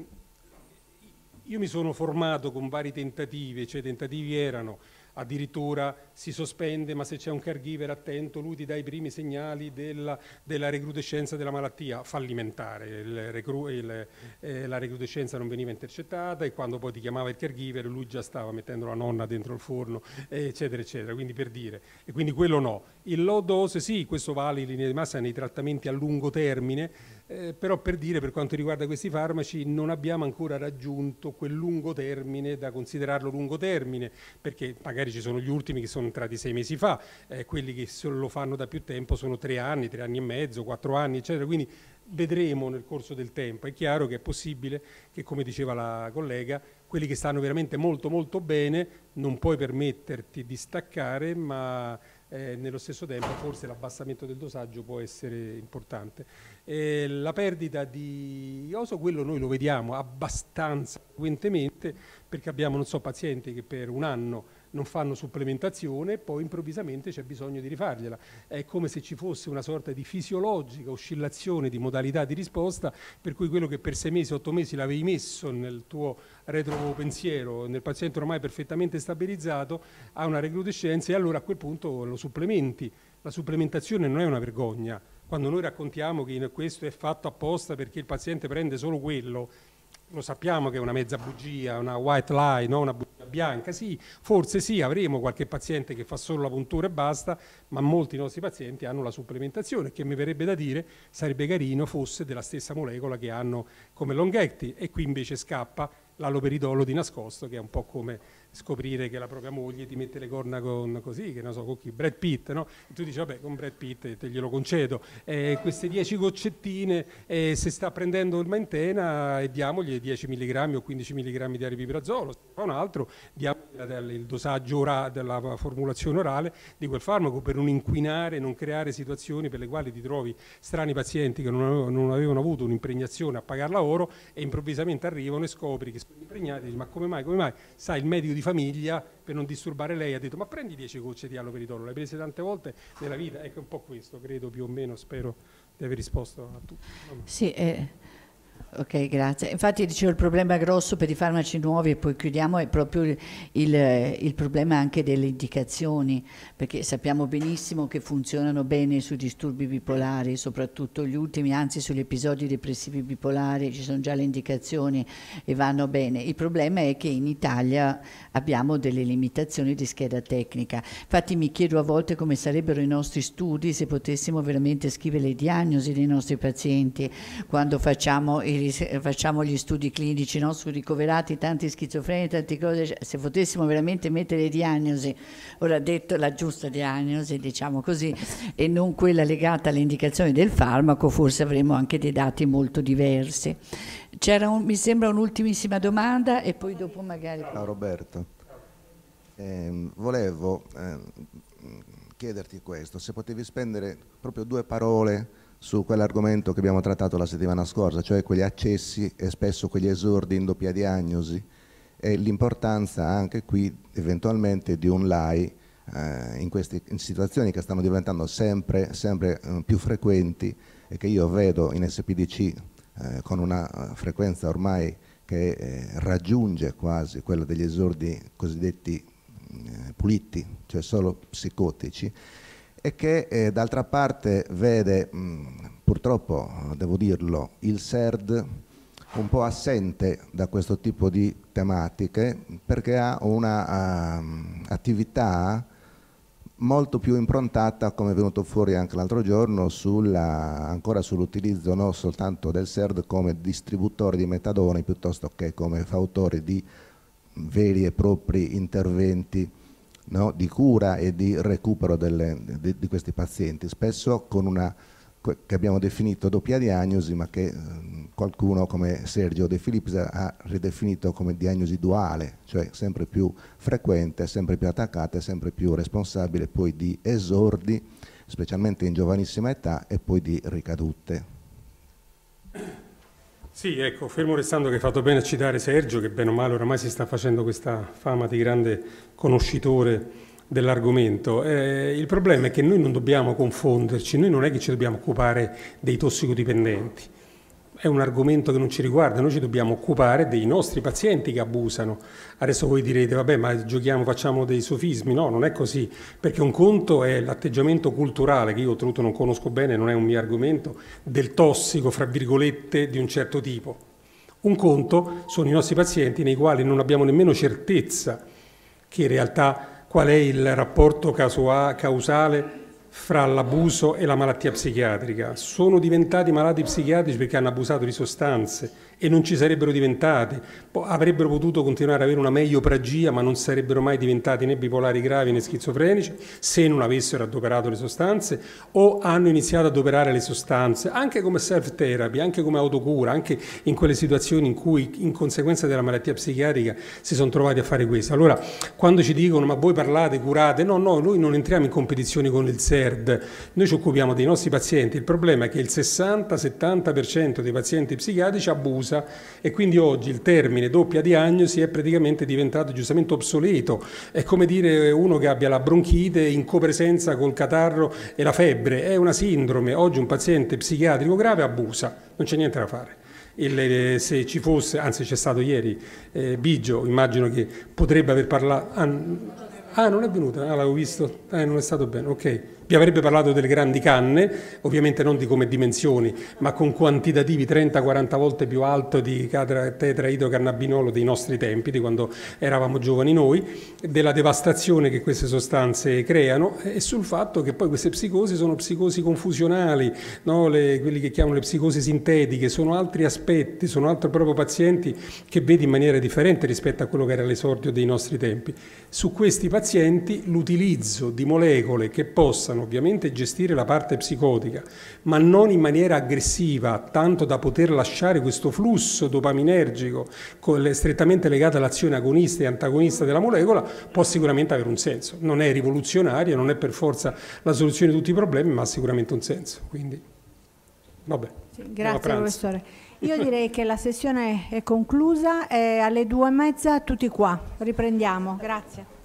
io mi sono formato con vari tentativi, cioè i tentativi erano addirittura si sospende, ma se c'è un caregiver attento lui ti dà i primi segnali della, della recrudescenza della malattia fallimentare, recru, il, eh, la recrudescenza non veniva intercettata e quando poi ti chiamava il caregiver lui già stava mettendo la nonna dentro il forno, eccetera, eccetera, quindi per dire, e quindi quello no. Il low dose sì, questo vale in linea di massa nei trattamenti a lungo termine, eh, però per dire, per quanto riguarda questi farmaci, non abbiamo ancora raggiunto quel lungo termine da considerarlo lungo termine, perché magari ci sono gli ultimi che sono entrati sei mesi fa, eh, quelli che lo fanno da più tempo sono tre anni, tre anni e mezzo, quattro anni, eccetera. Quindi vedremo nel corso del tempo. È chiaro che è possibile che, come diceva la collega, quelli che stanno veramente molto molto bene non puoi permetterti di staccare, ma eh, nello stesso tempo forse l'abbassamento del dosaggio può essere importante. Eh, la perdita di oso, quello noi lo vediamo abbastanza frequentemente perché abbiamo so, pazienti che per un anno non fanno supplementazione, e poi improvvisamente c'è bisogno di rifargliela. È come se ci fosse una sorta di fisiologica oscillazione di modalità di risposta, per cui quello che per sei mesi, otto mesi l'avevi messo nel tuo retropensiero, nel paziente ormai perfettamente stabilizzato, ha una recrudescenza e allora a quel punto lo supplementi. La supplementazione non è una vergogna. Quando noi raccontiamo che questo è fatto apposta perché il paziente prende solo quello, lo sappiamo che è una mezza bugia, una white lie, no? una bugia bianca, sì, forse sì, avremo qualche paziente che fa solo la puntura e basta, ma molti nostri pazienti hanno la supplementazione, che mi verrebbe da dire sarebbe carino fosse della stessa molecola che hanno come long e qui invece scappa l'aloperidolo di nascosto che è un po' come scoprire che la propria moglie ti mette le corna con così, che non so, con chi, Brad Pitt, no? E tu dici, vabbè, con Brad Pitt te glielo concedo. Eh, queste 10 goccettine, eh, se sta prendendo il mantena, eh, diamogli 10 mg o 15 mg di aripiprazolo, se fa un altro, diamogli il dosaggio ora, della formulazione orale di quel farmaco per non inquinare, non creare situazioni per le quali ti trovi strani pazienti che non avevano, non avevano avuto un'impregnazione a pagarla oro e improvvisamente arrivano e scopri che sono impregnati, dici, ma come mai, come mai? Sai, il medico di famiglia per non disturbare lei ha detto ma prendi 10 gocce di aloperidolo, le hai prese tante volte nella vita, ecco un po' questo credo più o meno, spero di aver risposto a tutti. Sì, eh, Ok, grazie. Infatti dicevo il problema grosso per i farmaci nuovi e poi chiudiamo è proprio il, il, problema anche delle indicazioni, perché sappiamo benissimo che funzionano bene sui disturbi bipolari, soprattutto gli ultimi, anzi sugli episodi depressivi bipolari ci sono già le indicazioni e vanno bene. Il problema è che in Italia abbiamo delle limitazioni di scheda tecnica. Infatti mi chiedo a volte come sarebbero i nostri studi se potessimo veramente scrivere le diagnosi dei nostri pazienti quando facciamo facciamo gli studi clinici no? su ricoverati, tanti schizofreni, tante cose, cioè, se potessimo veramente mettere diagnosi, ora detto la giusta diagnosi, diciamo così, e non quella legata alle indicazioni del farmaco, forse avremmo anche dei dati molto diversi. C'era un, mi sembra un'ultimissima domanda e poi dopo magari... Ciao Roberto, eh, volevo eh, chiederti questo, se potevi spendere proprio due parole su quell'argomento che abbiamo trattato la settimana scorsa, cioè quegli accessi e spesso quegli esordi in doppia diagnosi e l'importanza anche qui eventualmente di un LAI eh, in queste in situazioni che stanno diventando sempre, sempre eh, più frequenti e che io vedo in SPDC eh, con una eh, frequenza ormai che eh, raggiunge quasi quella degli esordi cosiddetti eh, puliti, cioè solo psicotici, e che eh, d'altra parte vede, mh, mm, purtroppo devo dirlo, il SERD un po' assente da questo tipo di tematiche perché ha un'attività ehm, uh, molto più improntata, come è venuto fuori anche l'altro giorno, sulla, ancora sull'utilizzo non soltanto del SERD come distributore di metadone piuttosto che come fautore di veri e propri interventi no, di cura e di recupero delle, di, di, questi pazienti, spesso con una che abbiamo definito doppia diagnosi, ma che ehm, qualcuno come Sergio De Filippi ha ridefinito come diagnosi duale, cioè sempre più frequente, sempre più attaccata e sempre più responsabile poi di esordi, specialmente in giovanissima età, e poi di ricadute. Sì, ecco, fermo restando che hai fatto bene a citare Sergio, che bene o male oramai si sta facendo questa fama di grande conoscitore dell'argomento. Eh, il problema è che noi non dobbiamo confonderci, noi non è che ci dobbiamo occupare dei tossicodipendenti è un argomento che non ci riguarda, noi ci dobbiamo occupare dei nostri pazienti che abusano. Adesso voi direte, vabbè, ma giochiamo, facciamo dei sofismi. No, non è così, perché un conto è l'atteggiamento culturale, che io oltretutto non conosco bene, non è un mio argomento, del tossico, fra virgolette, di un certo tipo. Un conto sono i nostri pazienti nei quali non abbiamo nemmeno certezza che in realtà qual è il rapporto causale fra l'abuso e la malattia psichiatrica. Sono diventati malati psichiatrici perché hanno abusato di sostanze, e non ci sarebbero diventate. Boh, avrebbero potuto continuare ad avere una meglio pragia, ma non sarebbero mai diventati né bipolari gravi né schizofrenici se non avessero adoperato le sostanze o hanno iniziato ad adoperare le sostanze anche come self-therapy, anche come autocura, anche in quelle situazioni in cui in conseguenza della malattia psichiatrica si sono trovati a fare questo. Allora, quando ci dicono ma voi parlate, curate, no, no, noi non entriamo in competizione con il SERD, noi ci occupiamo dei nostri pazienti, il problema è che il 60-70% dei pazienti psichiatrici abusa diffusa e quindi oggi il termine doppia diagnosi è praticamente diventato giustamente obsoleto. È come dire uno che abbia la bronchite in copresenza col catarro e la febbre, è una sindrome. Oggi un paziente psichiatrico grave abusa, non c'è niente da fare. Il, eh, se ci fosse, anzi c'è stato ieri, eh, Biggio immagino che potrebbe aver parlato... Ah, ah, non è venuta, ah, l'avevo visto, ah, non è stato bene, ok. Vi avrebbe parlato delle grandi canne, ovviamente non di come dimensioni, ma con quantitativi 30-40 volte più alto di tetraidrocannabinolo dei nostri tempi, di quando eravamo giovani noi, della devastazione che queste sostanze creano e sul fatto che poi queste psicosi sono psicosi confusionali, no? le, quelli che chiamano le psicosi sintetiche, sono altri aspetti, sono altri proprio pazienti che vedi in maniera differente rispetto a quello che era l'esordio dei nostri tempi. Su questi pazienti l'utilizzo di molecole che possano possano ovviamente gestire la parte psicotica, ma non in maniera aggressiva, tanto da poter lasciare questo flusso dopaminergico strettamente legato all'azione agonista e antagonista della molecola, può sicuramente avere un senso. Non è rivoluzionaria, non è per forza la soluzione di tutti i problemi, ma ha sicuramente un senso. Quindi, vabbè. Sì, grazie professore. Io direi che la sessione è conclusa, è alle due e mezza tutti qua, riprendiamo, grazie.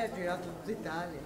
né? Direto de Itália.